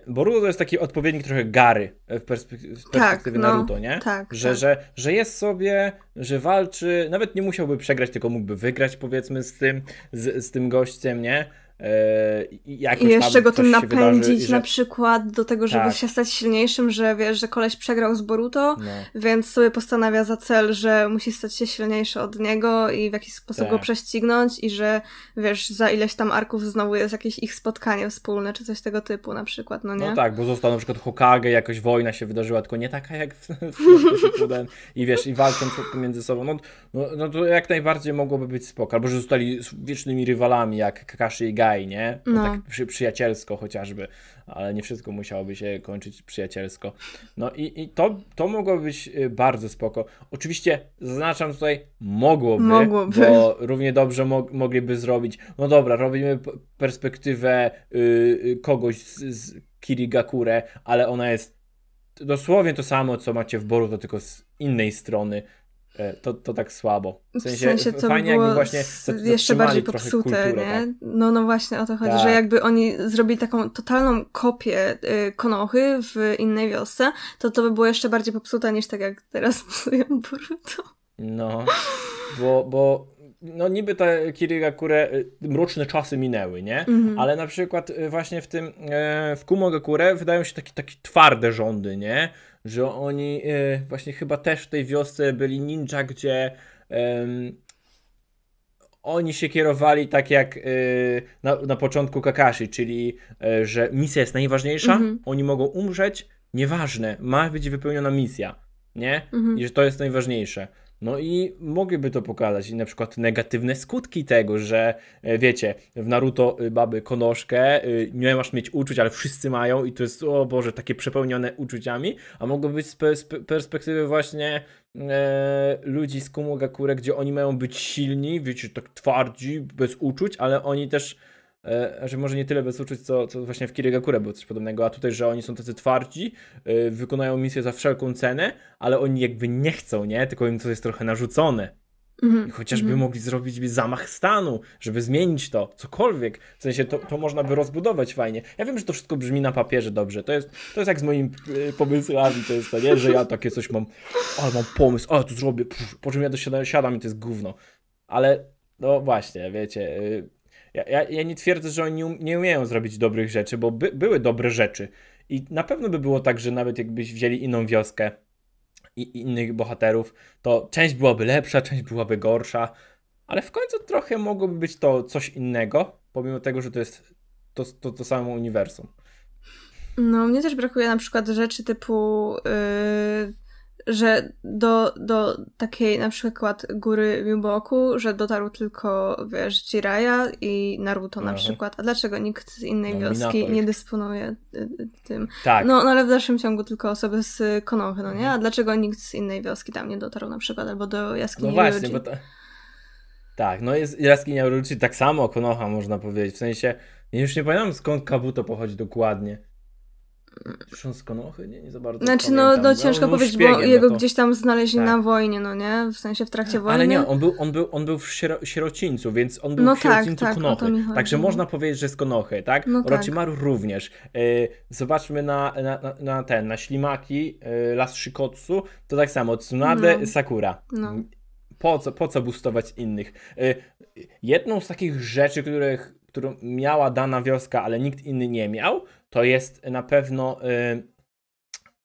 Boruto to jest taki odpowiednik trochę Gary w, tak, perspektywie, w perspektywie tak, Naruto, no, nie? Tak, że, tak. Że, że jest sobie, że walczy, nawet nie musiałby przegrać, tylko mógłby wygrać powiedzmy z tym, z, z tym gościem, nie? E, I jeszcze go tym napędzić że... na przykład do tego, żeby tak. się stać silniejszym, że wiesz, że koleś przegrał z Boruto, no. więc sobie postanawia za cel, że musi stać się silniejszy od niego i w jakiś sposób tak. go prześcignąć i że wiesz, za ileś tam arków znowu jest jakieś ich spotkanie wspólne czy coś tego typu na przykład, no nie? No tak, bo został na przykład Hokage, jakoś wojna się wydarzyła, tylko nie taka jak w, w i wiesz, i walczą między sobą, no, no, no to jak najbardziej mogłoby być spoko, albo że zostali wiecznymi rywalami jak Kakashi i Gai nie? No, no. Tak przy, przyjacielsko chociażby, ale nie wszystko musiałoby się kończyć przyjacielsko. No i, i to, to mogło być y, bardzo spoko. Oczywiście zaznaczam tutaj, mogłoby, mogłoby. bo równie dobrze mo mogliby zrobić, no dobra, robimy perspektywę yy, kogoś z, z Kirigakurę, ale ona jest dosłownie to samo, co macie w Boru, to tylko z innej strony, E, to, to tak słabo. W sensie, w sensie to fajnie było jakby właśnie jeszcze bardziej popsute, kulturę, nie? Tak? No, no właśnie o to chodzi, tak. że jakby oni zrobili taką totalną kopię y, Konochy w innej wiosce, to to by było jeszcze bardziej popsute niż tak jak teraz psują Boruto. No, bo, bo no niby te Kirigakure, y, mroczne czasy minęły, nie? Mhm. Ale na przykład y, właśnie w tym, e, w Kumogakure wydają się takie, takie twarde rządy, nie? że oni e, właśnie chyba też w tej wiosce byli ninja, gdzie oni się kierowali tak jak e, na, na początku Kakashi, czyli e, że misja jest najważniejsza, mhm. oni mogą umrzeć, nieważne, ma być wypełniona misja, nie? Mhm. I że to jest najważniejsze. No i mogliby to pokazać i na przykład negatywne skutki tego, że e, wiecie, w Naruto y, baby konoszkę, y, nie masz mieć uczuć, ale wszyscy mają i to jest, o Boże, takie przepełnione uczuciami, a mogło być z perspektywy właśnie e, ludzi z Kumogakure, gdzie oni mają być silni, wiecie, tak twardzi, bez uczuć, ale oni też E, że może nie tyle bez uczuć, co, co właśnie w Kirigakure było coś podobnego, a tutaj, że oni są tacy twardzi, yy, wykonają misję za wszelką cenę, ale oni jakby nie chcą, nie? Tylko im to jest trochę narzucone. Mm. I chociażby mm. mogli zrobić zamach stanu, żeby zmienić to, cokolwiek. W sensie to, to można by rozbudować fajnie. Ja wiem, że to wszystko brzmi na papierze dobrze. To jest, to jest jak z moimi e, pomysłami, to jest to, nie? Że ja takie coś mam, ale mam pomysł, ale to zrobię, pff, po czym ja dosiadam siadam i to jest gówno. Ale no właśnie, wiecie... Yy, ja, ja, nie twierdzę, że oni um, nie umieją zrobić dobrych rzeczy, bo by, były dobre rzeczy. I na pewno by było tak, że nawet jakbyś wzięli inną wioskę i innych bohaterów, to część byłaby lepsza, część byłaby gorsza, ale w końcu trochę mogłoby być to coś innego, pomimo tego, że to jest to, to, to samo uniwersum. No, mnie też brakuje na przykład rzeczy typu yy, że do, do takiej na przykład góry Miuboku, że dotarł tylko, wiesz, Jiraiya i Naruto na Aha. Mhm. przykład. A dlaczego nikt z innej no, wioski nie dysponuje y, y, tym? Tak. No, no, ale w dalszym ciągu tylko osoby z Konohy, no nie? Mhm. A dlaczego nikt z innej wioski tam nie dotarł na przykład? Albo do jaskini No właśnie, bo to... Tak, no jest jaskinia Uruchi tak samo Konoha można powiedzieć, w sensie ja już nie pamiętam skąd Kabuto pochodzi dokładnie. Śląskonochy? Nie, nie za bardzo. Znaczy, no no, no, no ciężko no, powiedzieć, bo jego to... gdzieś tam znaleźli tak. na wojnie, no nie? W sensie w trakcie wojny. Ale nie, on był, on był, on był w siero, sierocińcu, więc on był no w tak, sierocińcu tak, Konochy. Także można powiedzieć, że z Konochy, tak? No tak. Rocimaru tak. również. Yy, zobaczmy na, na, na, na, ten, na ślimaki, yy, las Shikotsu, to tak samo, Tsunade, Sakura. No po co, po co boostować innych? E, jedną z takich rzeczy, których, którą miała dana wioska, ale nikt inny nie miał, to jest na pewno y,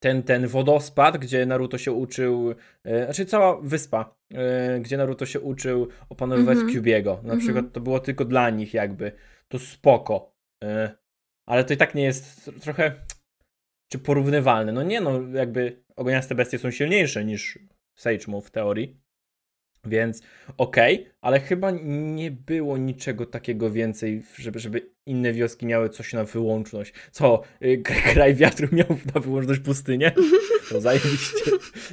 ten, ten wodospad, gdzie Naruto się uczył, y, znaczy cała wyspa, y, gdzie Naruto się uczył opanowywać mm Kyubiego. Na mhm. przykład to było tylko dla nich jakby. To spoko. Ale to i tak nie jest trochę czy porównywalne. No nie no, jakby ogoniaste bestie są silniejsze niż Sage Mu w teorii. Więc okej, okay, ale chyba nie było niczego takiego więcej, żeby, żeby inne wioski miały coś na wyłączność. Co, y, kraj wiatru miał na wyłączność pustynię? To zajebiście.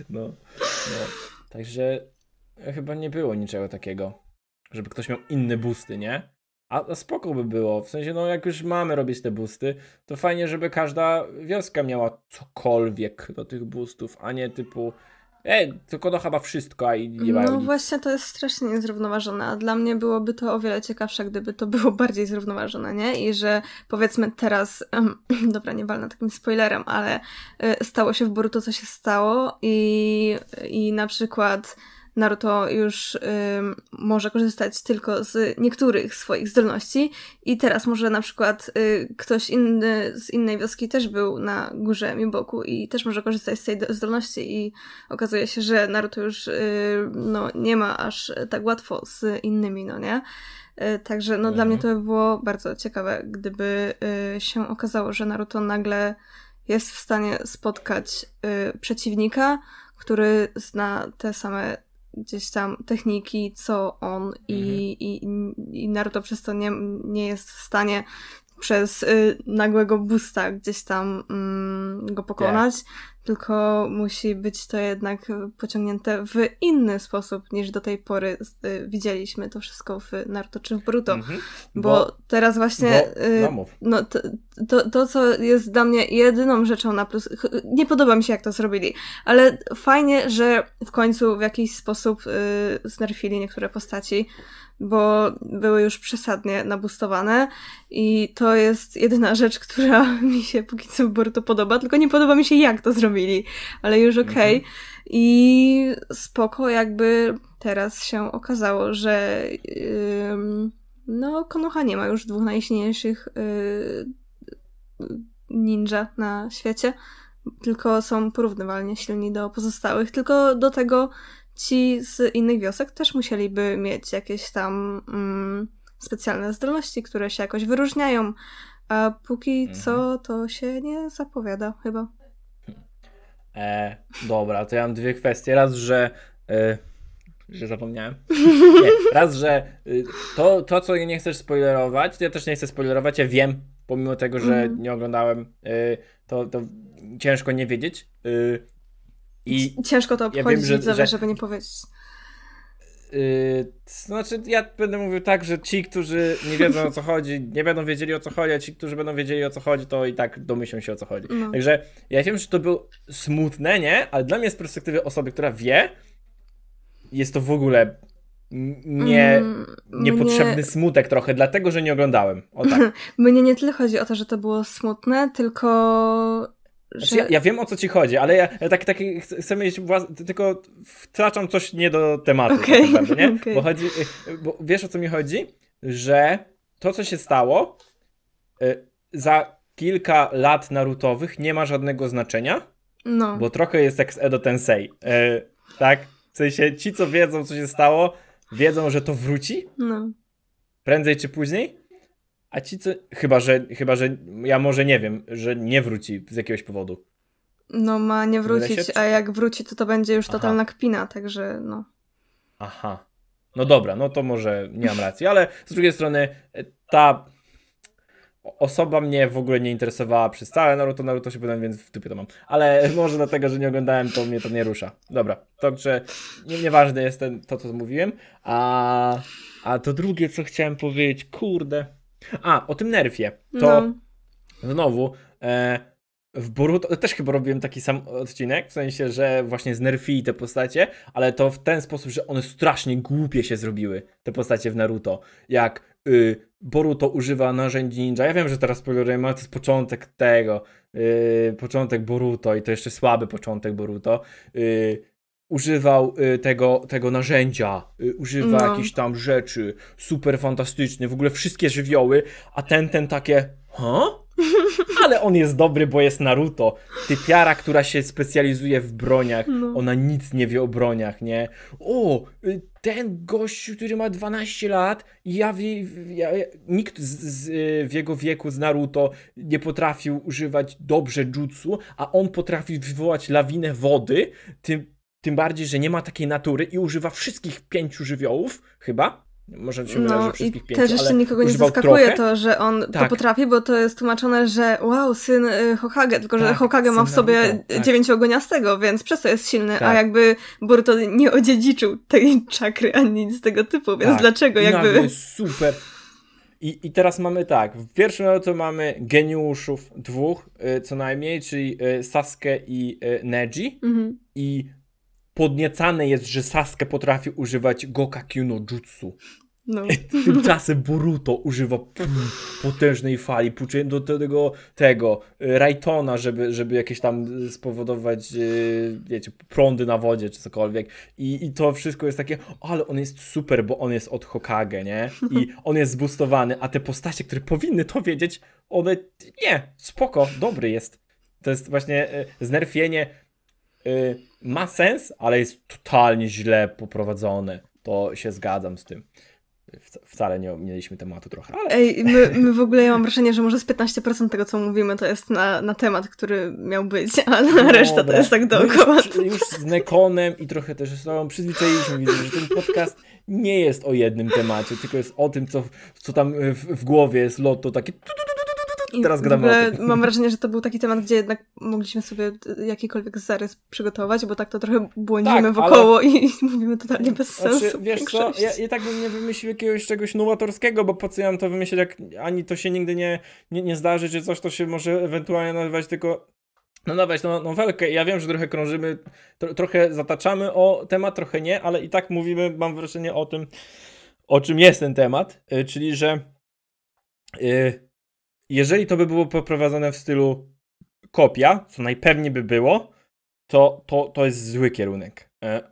No, no. Także e, chyba nie było niczego takiego, żeby ktoś miał inne busty, nie? A, a spoko by było. W sensie, no jak już mamy robić te busty, to fajnie, żeby każda wioska miała cokolwiek do tych bustów, a nie typu E, tylko no chyba wszystko, a i nie no mają. No nic. właśnie, to jest strasznie niezrównoważone, a dla mnie byłoby to o wiele ciekawsze, gdyby to było bardziej zrównoważone, nie? I że powiedzmy teraz, dobra, nie walnę takim spoilerem, ale e, stało się w Boruto, co się stało i, i na przykład Naruto już może korzystać tylko z niektórych swoich zdolności i teraz może na przykład y, ktoś inny z innej wioski też był na górze Miboku i też może korzystać z tej zdolności i okazuje się, że Naruto już y, no, nie ma aż tak łatwo z innymi, no nie? Y, także no, mhm. dla mnie mhm. to by było bardzo ciekawe, gdyby y, się okazało, że Naruto nagle jest w stanie spotkać y, przeciwnika, który zna te same gdzieś tam techniki, co on mhm. i, i, i Naruto przez to nie, nie jest w stanie przez y, nagłego busta gdzieś tam mm, go pokonać. Tak tylko musi być to jednak pociągnięte w inny sposób niż do tej pory y, widzieliśmy to wszystko w Naruto czy w Bruto. Mm -hmm. bo, bo, teraz właśnie bo, y, no, no to, to, to, co jest dla mnie jedyną rzeczą na plus, nie podoba mi się jak to zrobili, ale fajnie, że w końcu w jakiś sposób yy, znerfili niektóre postaci bo były już przesadnie nabustowane i to jest jedyna rzecz, która mi się póki co bruto podoba, tylko nie podoba mi się jak to zrobili zrobili, ale już mhm. okej. Okay. I spoko jakby teraz się okazało, że yy, no Konoha nie ma już dwóch najsilniejszych yy, ninja na świecie, tylko są porównywalnie silni do pozostałych, tylko do tego ci z innych wiosek też musieliby mieć jakieś tam mm, specjalne zdolności, które się jakoś wyróżniają. A póki mhm. co to się nie zapowiada chyba. E, dobra, to ja mam dwie kwestie. Raz, że. E, że zapomniałem. Nie, raz, że e, to, to, co nie chcesz spoilerować, to ja też nie chcę spoilerować, ja wiem, pomimo tego, że mm. nie oglądałem, e, to, to ciężko nie wiedzieć. E, i ciężko to obchodzić, ja wiem, że, że, żeby nie powiedzieć. Yy, znaczy, ja będę mówił tak, że ci, którzy nie wiedzą o co chodzi, nie będą wiedzieli o co chodzi, a ci, którzy będą wiedzieli o co chodzi, to i tak domyślą się o co chodzi. No. Także ja wiem, że to było smutne, nie? Ale dla mnie z perspektywy osoby, która wie, jest to w ogóle nie, mm, niepotrzebny mnie... smutek trochę, dlatego że nie oglądałem. O tak. Mnie nie tyle chodzi o to, że to było smutne, tylko znaczy, ja, ja, wiem o co ci chodzi, ale ja, ja tak, tak chcę mieć włas- tylko wtraczam coś nie do tematu, okay. tak naprawdę, nie? Okay. Bo, chodzi, y, bo wiesz o co mi chodzi? Że to, co się stało, y, za kilka lat narutowych nie ma żadnego znaczenia, no. bo trochę jest jak z Edo Tensei, y, tak? W sensie ci, co wiedzą, co się stało, wiedzą, że to wróci, no. prędzej czy później, a ci co. Chyba, że, chyba, że ja może nie wiem, że nie wróci z jakiegoś powodu. No ma nie wrócić, a jak wróci, to to będzie już Aha. totalna kpina, także no. Aha. No dobra, no to może nie mam racji, ale z drugiej strony e, ta osoba mnie w ogóle nie interesowała przez całe Naruto, Naruto się pytam, więc w typie to mam. Ale może dlatego, że nie oglądałem, to mnie to nie rusza. Dobra, to także nie, nieważne jest ten, to, co mówiłem. A, a to drugie, co chciałem powiedzieć, kurde... A, o tym nerfie. To no. znowu e, w Boruto też chyba robiłem taki sam odcinek, w sensie, że właśnie znerfili te postacie, ale to w ten sposób, że one strasznie głupie się zrobiły, te postacie w Naruto. Jak y, Boruto używa narzędzi ninja. Ja wiem, że teraz spoilerujemy, ale to jest początek tego. Y, początek Boruto i to jeszcze słaby początek Boruto. Y, używał y, tego, tego narzędzia, y, używa no. jakichś tam rzeczy, super fantastyczny, w ogóle wszystkie żywioły, a ten, ten takie, ha? Ale on jest dobry, bo jest Naruto. Typiara, która się specjalizuje w broniach, no. ona nic nie wie o broniach, nie? O, y, ten gościu, który ma 12 lat, ja, w, ja nikt z, z, w jego wieku z Naruto nie potrafił używać dobrze jutsu, a on potrafi wywołać lawinę wody, tym tym bardziej, że nie ma takiej natury i używa wszystkich pięciu żywiołów, chyba, może się no, że wszystkich i pięciu, też jeszcze nikogo nie zaskakuje trochę. to, że on tak. to potrafi, bo to jest tłumaczone, że wow, syn y, Hokage, tylko tak, że Hokage ma w sobie tak. dziewięciogoniastego, więc przez to jest silny, tak. a jakby Boruto nie odziedziczył tej czakry ani nic z tego typu, więc tak. dlaczego jakby... super. I, I teraz mamy tak, w pierwszym roku mamy geniuszów dwóch y, co najmniej, czyli y, Sasuke i Neji mhm. i podniecane jest, że Sasuke potrafi używać Goka no Jutsu. No. Tymczasem Boruto używa potężnej fali, puczy do tego, tego y, Raitona, żeby, żeby jakieś tam spowodować y, wiecie, prądy na wodzie czy cokolwiek. I, I to wszystko jest takie, ale on jest super, bo on jest od Hokage, nie? I on jest zbustowany, a te postacie, które powinny to wiedzieć, one nie, spoko, dobry jest. To jest właśnie y, znerfienie Y, ma sens, ale jest totalnie źle poprowadzony. To się zgadzam z tym. Wcale nie mieliśmy tematu trochę. Ale... Ej, my, my w ogóle ja mam wrażenie, że może z 15% tego, co mówimy, to jest na, na temat, który miał być, a na reszta to jest tak dookoła. Już, już, z Nekonem i trochę też z sobą przyzwyczailiśmy, widzę, że ten podcast nie jest o jednym temacie, tylko jest o tym, co, co tam w, w głowie jest lotto takie Teraz gram Mam wrażenie, że to był taki temat, gdzie jednak mogliśmy sobie jakikolwiek zarys przygotować, bo tak to trochę błądzimy tak, wokoło ale... i mówimy totalnie bez znaczy, sensu. Znaczy, wiesz co, ja, tak bym nie wymyślił jakiegoś czegoś nowatorskiego, bo po co ja mam to wymyśleć, jak ani to się nigdy nie, nie, nie zdarzy, czy coś to się może ewentualnie nazywać tylko no dawać tą nowelkę. Ja wiem, że trochę krążymy, tro, trochę zataczamy o temat, trochę nie, ale i tak mówimy, mam wrażenie o tym, o czym jest ten temat, y, czyli że y, jeżeli to by było poprowadzone w stylu kopia, co najpewniej by było, to, to, to jest zły kierunek. E,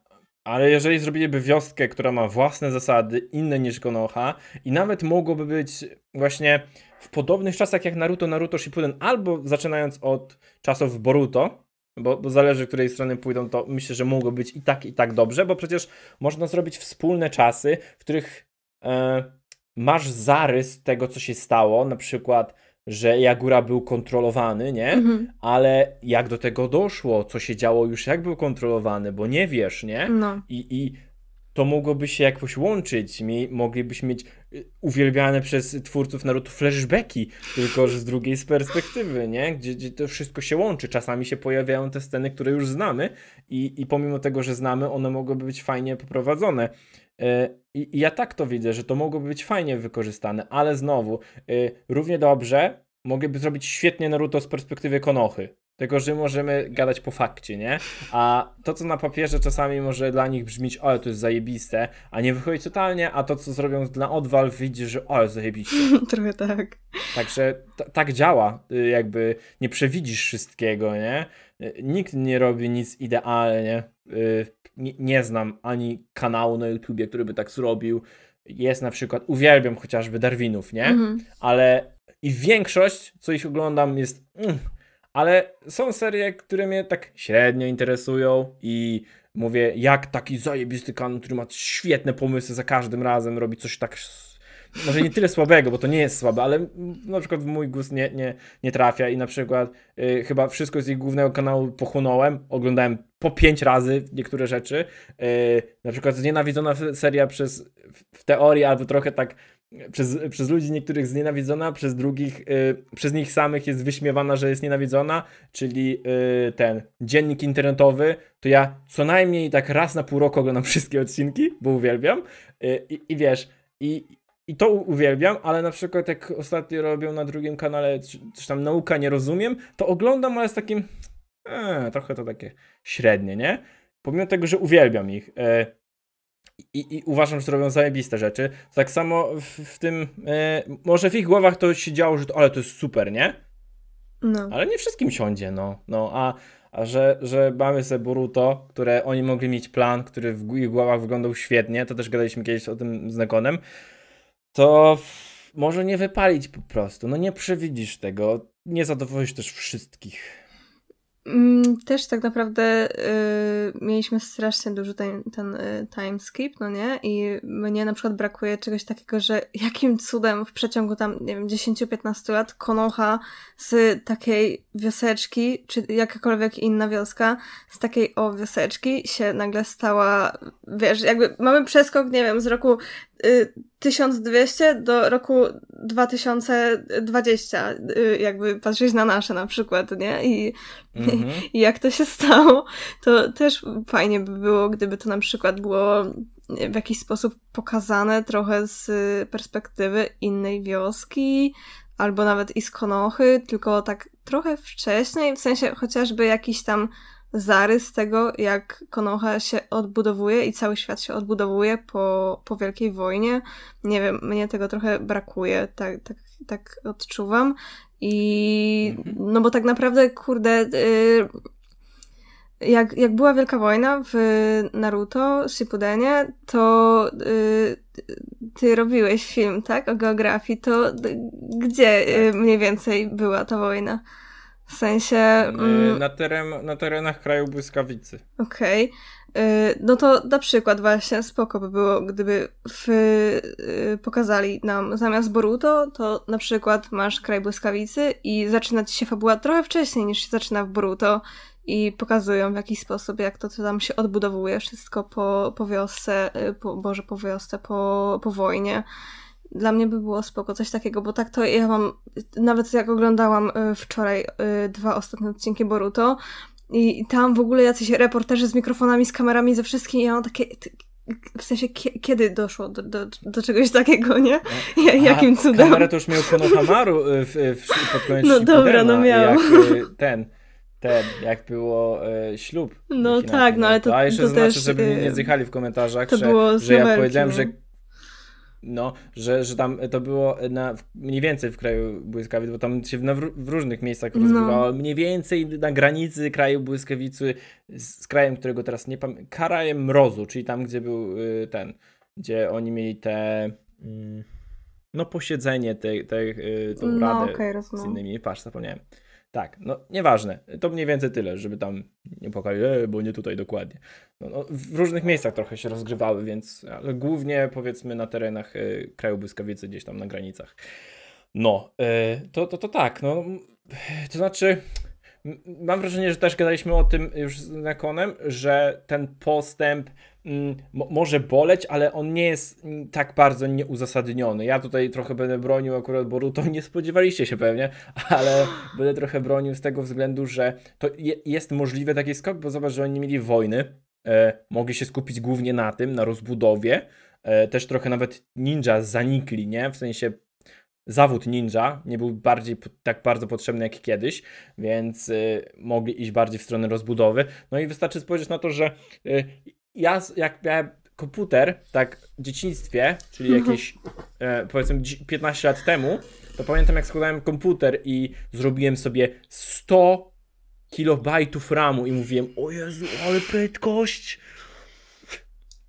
ale jeżeli zrobiliby wioskę, która ma własne zasady, inne niż Konoha i nawet mogłoby być właśnie w podobnych czasach jak Naruto, Naruto Shippuden, albo zaczynając od czasów Boruto, bo, bo zależy, której strony pójdą, to myślę, że mogło być i tak, i tak dobrze, bo przecież można zrobić wspólne czasy, w których e, masz zarys tego, co się stało, na przykład że Jagura był kontrolowany, nie? Mhm. Ale jak do tego doszło, co się działo już, jak był kontrolowany, bo nie wiesz, nie? No. I, I to mogłoby się jakoś łączyć. Mi, moglibyśmy mieć y, uwielbiane przez twórców Naruto flashbacki, tylko że z drugiej perspektywy, nie? Gdzie, gdzie, to wszystko się łączy. Czasami się pojawiają te sceny, które już znamy i, i pomimo tego, że znamy, one mogłyby być fajnie poprowadzone. E, i, I, ja tak to widzę, że to mogłoby być fajnie wykorzystane, ale znowu, y, równie dobrze mogliby zrobić świetnie Naruto z perspektywy Konochy. Tylko, że możemy gadać po fakcie, nie? A to, co na papierze czasami może dla nich brzmić, o, to jest zajebiste, a nie wychodzi totalnie, a to, co zrobią dla odwal, widzisz, że o, jest zajebiście. Trochę tak. Także tak działa, y, jakby nie przewidzisz wszystkiego, nie? Y, nikt nie robi nic idealnie. Y, nie, nie znam ani kanału na YouTubie, który by tak zrobił. Jest na przykład, uwielbiam chociażby Darwinów, nie? Mhm. Ale i większość, co ich oglądam, jest. Mm, ale są serie, które mnie tak średnio interesują i mówię, jak taki zajebisty kanał, który ma świetne pomysły, za każdym razem robi coś tak może nie tyle słabego, bo to nie jest słabe, ale na przykład w mój gust nie, nie, nie trafia i na przykład y, chyba wszystko z ich głównego kanału pochłonąłem, oglądałem po pięć razy niektóre rzeczy. Y, na przykład znienawidzona seria przez w teorii albo trochę tak przez, przez ludzi niektórych znienawidzona, przez drugich, y, przez nich samych jest wyśmiewana, że jest nienawidzona, czyli y, ten dziennik internetowy, to ja co najmniej tak raz na pół roku oglądam wszystkie odcinki, bo uwielbiam. Y, I wiesz, i, i to uwielbiam, ale na przykład jak ostatnio robią na drugim kanale, czy, czy tam nauka nie rozumiem, to oglądam, ale z takim e, trochę to takie średnie, nie? Pomimo tego, że uwielbiam ich e, i, i, uważam, że robią zajebiste rzeczy, tak samo w, w tym, e, może w ich głowach to się działo, że to, ale to jest super, nie? No. Ale nie wszystkim siądzie, no. no a, a że, że mamy sobie Boruto, które oni mogli mieć plan, który w ich głowach wyglądał świetnie, to też gadaliśmy kiedyś o tym z Nekonem, to może nie wypalić po prostu. No nie przewidzisz tego. Nie zadowolisz też wszystkich. Mm, też tak naprawdę y, mieliśmy strasznie duży ten, ten y, time skip, no nie? I mnie na przykład brakuje czegoś takiego, że jakim cudem w przeciągu tam, nie wiem, 10-15 lat Konoha z takiej wioseczki, czy jakakolwiek inna wioska, z takiej o wioseczki się nagle stała, wiesz, jakby mamy przeskok, nie wiem, z roku 1200 y, do roku 2020, y, jakby patrzeć na nasze na przykład, nie? I, mhm. i jak to się stało, to też fajnie by było, gdyby to na przykład było w jakiś sposób pokazane trochę z perspektywy innej wioski, albo nawet i z Konochy, tylko tak trochę wcześniej, w sensie chociażby jakiś tam zarys tego, jak Konoha się odbudowuje i cały świat się odbudowuje po, po Wielkiej Wojnie. Nie wiem, mnie tego trochę brakuje, tak, tak, tak odczuwam. I mhm. no bo tak naprawdę, kurde, y, jak, jak była Wielka Wojna w Naruto, Shippudenie, to y, ty robiłeś film, tak, o geografii, to y, gdzie tak. mniej więcej była ta wojna? W sensie. Y, mm... Na, teren, na terenach kraju błyskawicy. Okej. Okay. no to na przykład właśnie spoko by było, gdyby w, y, pokazali nam zamiast Boruto, to na przykład masz kraj błyskawicy i zaczyna ci się fabuła trochę wcześniej niż się zaczyna w Boruto i pokazują w jakiś sposób, jak to, co tam się odbudowuje wszystko po, po wiosce, y, po, Boże, po wiosce, po, po wojnie dla mnie by było spoko coś takiego, bo tak to ja mam, nawet jak oglądałam y, wczoraj y, dwa ostatnie odcinki Boruto i, tam w ogóle jacyś reporterzy z mikrofonami, z kamerami, ze wszystkim i ja mam takie... W sensie, kiedy doszło do, do, do czegoś takiego, nie? No. jakim cudem? Kamera to już miał Konohamaru y, w, w, w, pod koniec No dobra, no miał. ten ten, jak było e, ślub. No tak, no ale tak. to, A jeszcze to znaczy, też, żeby nie zjechali w komentarzach, że, że ja powiedziałem, no. że no, że, że tam to było na, mniej więcej w kraju błyskawic, bo tam się w różnych miejscach rozgrywało. No. Mniej więcej na granicy kraju błyskawicy z, z krajem, którego teraz nie pamiętam, krajem mrozu, czyli tam, gdzie był y, ten, gdzie oni mieli te. Y, no, posiedzenie tej, tej, y, tą no, radę okay, z innymi. Patrz, zapomniałem. Tak, no nieważne. To mniej więcej tyle, żeby tam nie pokazać, e, bo nie tutaj dokładnie. No, no, w różnych miejscach trochę się rozgrywały, więc ale głównie powiedzmy na terenach y, kraju błyskawicy, gdzieś tam na granicach. No, y, to, to, to tak, no to znaczy. Mam wrażenie, że też gadaliśmy o tym już z Nakonem, że ten postęp Mm, może boleć, ale on nie jest mm, tak bardzo nieuzasadniony. Ja tutaj trochę będę bronił akurat Boruto, nie spodziewaliście się pewnie, ale będę trochę bronił z tego względu, że to je, jest możliwe taki skok, bo zobacz, że oni mieli wojny, e, mogli się skupić głównie na tym, na rozbudowie, e, też trochę nawet ninja zanikli, nie? W sensie zawód ninja nie był bardziej tak bardzo potrzebny jak kiedyś, więc y, mogli iść bardziej w stronę rozbudowy. No i wystarczy spojrzeć na to, że y, ja jak miałem komputer, tak w dzieciństwie, czyli mhm. jakieś e, powiedzmy 15 lat temu, to pamiętam jak składałem komputer i zrobiłem sobie 100 kilobajtów ramu i mówiłem, o Jezu, ale prędkość,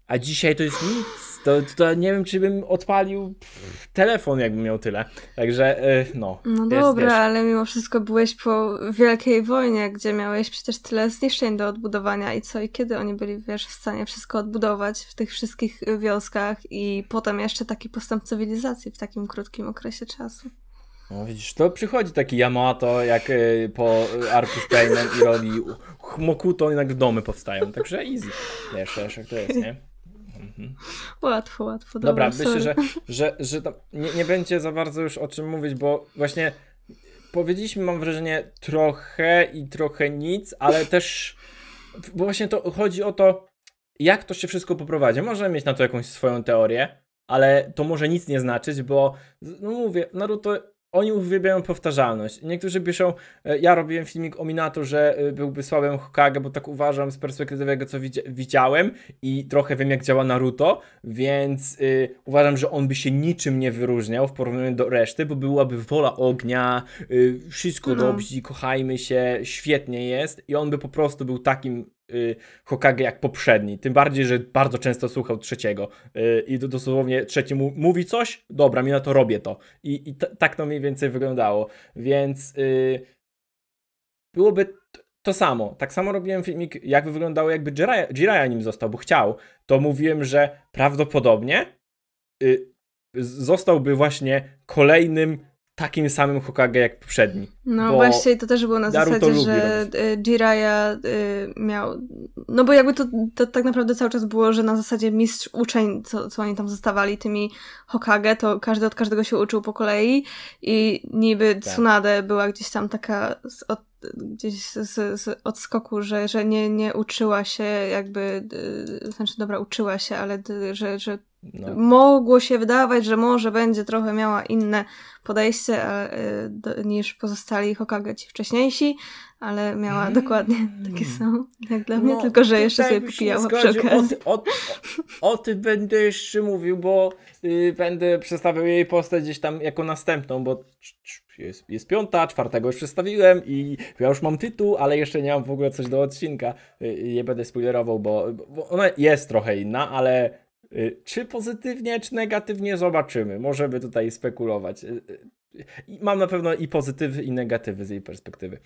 a dzisiaj to jest nic. To, to nie wiem, czy bym odpalił telefon, jakbym miał tyle. Także e, no. No dobra, wiesz. ale mimo wszystko byłeś po Wielkiej Wojnie, gdzie miałeś przecież tyle zniszczeń do odbudowania i co i kiedy oni byli, wiesz, w stanie wszystko odbudować w tych wszystkich wioskach i potem jeszcze taki postęp cywilizacji w takim krótkim okresie czasu. No widzisz, to przychodzi taki Yamato, jak y, po Arcus Payment i robi Mokuto i nagle tak domy powstają. Także easy. Wiesz, wiesz jak to jest, nie? Mhm. Łatwo, łatwo. Dobra, dobra myślę, że, że, że nie, nie będzie za bardzo już o czym mówić, bo właśnie powiedzieliśmy, mam wrażenie, trochę i trochę nic, ale też bo właśnie to chodzi o to, jak to się wszystko poprowadzi. Możemy mieć na to jakąś swoją teorię, ale to może nic nie znaczyć, bo no mówię, Naruto oni uwielbiają powtarzalność. Niektórzy piszą, e, ja robiłem filmik o Minato, że e, byłby słabym Hokage, bo tak uważam z perspektywy tego, co widziałem i trochę wiem, jak działa Naruto, więc y, uważam, że on by się niczym nie wyróżniał w porównaniu do reszty, bo byłaby wola ognia, y, wszystko no. dobrze, kochajmy się, świetnie jest i on by po prostu był takim Y, Hokage jak poprzedni. Tym bardziej, że bardzo często słuchał trzeciego y, i dosłownie trzeci mu mówi coś, dobra, mi na to robię to. I, i tak to mniej więcej wyglądało. Więc y, byłoby to samo. Tak samo robiłem filmik, jak wyglądało jakby Jiraiya, Jiraiya nim został, bo chciał. To mówiłem, że prawdopodobnie zostałby właśnie kolejnym takim samym Hokage jak poprzedni. No właśnie, to też było na zasadzie, że e, Jiraiya e, miał... No bo jakby to, to, tak naprawdę cały czas było, że na zasadzie mistrz uczeń, co, co oni tam zostawali tymi Hokage, to każdy od każdego się uczył po kolei i niby tak. Tsunade była gdzieś tam taka z, od, gdzieś z, z odskoku, że, że nie, nie uczyła się jakby, e, znaczy dobra, uczyła się, ale że, że no. Mogło się wydawać, że może będzie trochę miała inne podejście ale, do, niż pozostali Hokage ci wcześniejsi, ale miała mm. dokładnie takie samo jak dla no, mnie, tylko że jeszcze sobie pijała przy okazji. O, o, o, tym będę jeszcze mówił, bo y, będę przedstawiał jej postać gdzieś tam jako następną, bo jest, jest piąta, czwartego już przedstawiłem i ja już mam tytuł, ale jeszcze nie mam w ogóle coś do odcinka. Y, y nie będę spoilerował, bo, bo ona jest trochę inna, ale Y, czy pozytywnie, czy negatywnie zobaczymy. Możemy tutaj spekulować. Y, y, mam na pewno i pozytywy, i negatywy z jej perspektywy.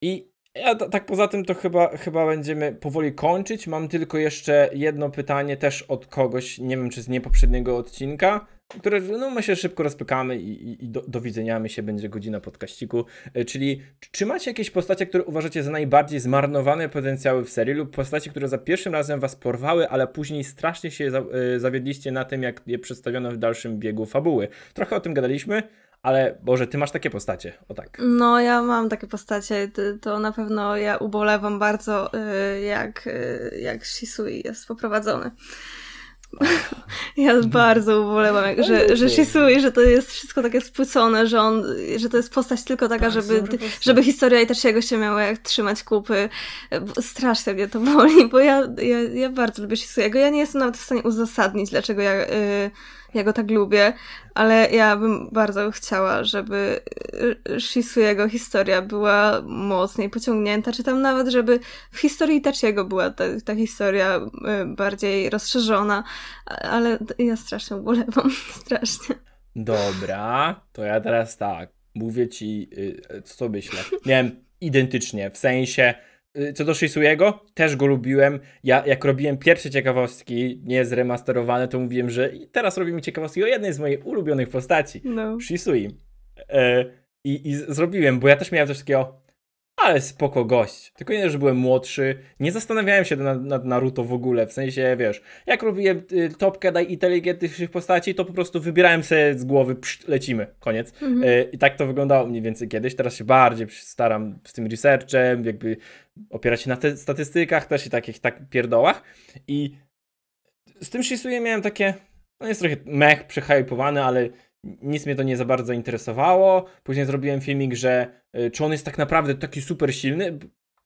I ja tak poza tym to chyba, chyba będziemy powoli kończyć. Mam tylko jeszcze jedno pytanie też od kogoś, nie wiem czy z niepoprzedniego odcinka które no, my się szybko rozpykamy i, i, i do, do, widzenia się będzie godzina podkaściku. E, czyli czy macie jakieś postacie, które uważacie za najbardziej zmarnowane potencjały w serii lub postacie, które za pierwszym razem was porwały, ale później strasznie się za, y, zawiedliście na tym, jak je przedstawiono w dalszym biegu fabuły? Trochę o tym gadaliśmy, ale Boże, ty masz takie postacie, o tak. No, ja mam takie postacie, to na pewno ja ubolewam bardzo, e, jak, jak Shisui jest poprowadzony. Ja bardzo ubolewam, że, że Shisui, że to jest wszystko takie spłycone, że on, że to jest postać tylko taka, tak, żeby, żeby historia i też jego się miała jak trzymać kupy. Strasznie mnie to boli, bo ja, ja, ja bardzo lubię Shisui'ego. Ja nie jestem nawet w stanie uzasadnić, dlaczego ja... Yy, ja go tak lubię, ale ja bym bardzo chciała, żeby y, Shisuego historia była mocniej pociągnięta, czy tam nawet, żeby w historii Tachiego była ta, ta historia y, bardziej rozszerzona, ale ja strasznie ubolewam, strasznie. Dobra, to ja teraz tak, mówię ci, y, co myślę. Miałem identycznie, w sensie Y, co do Shisuiego, też go lubiłem. Ja, jak robiłem pierwsze ciekawostki, nie zremasterowane, to mówiłem, że teraz robimy ciekawostki o jednej z moich ulubionych postaci, no. Shisui. E, i, I zrobiłem, bo ja też miałem coś takiego, ale spoko gość. Tylko nie, że byłem młodszy, nie zastanawiałem się nad, nad Naruto w ogóle, w sensie, wiesz, jak robiłem y, topkę daj inteligentnych postaci, to po prostu wybierałem sobie z głowy, psz, lecimy, koniec. Mhm. Y, I tak to wyglądało mniej więcej kiedyś, teraz się bardziej staram z tym researchem, jakby opierać się na te, statystykach też i takich tak pierdołach. I z tym Shisuye miałem takie, no jest trochę mech przehypowany, ale nic mnie to nie za bardzo interesowało. Później zrobiłem filmik, że y, czy on jest tak naprawdę taki super silny,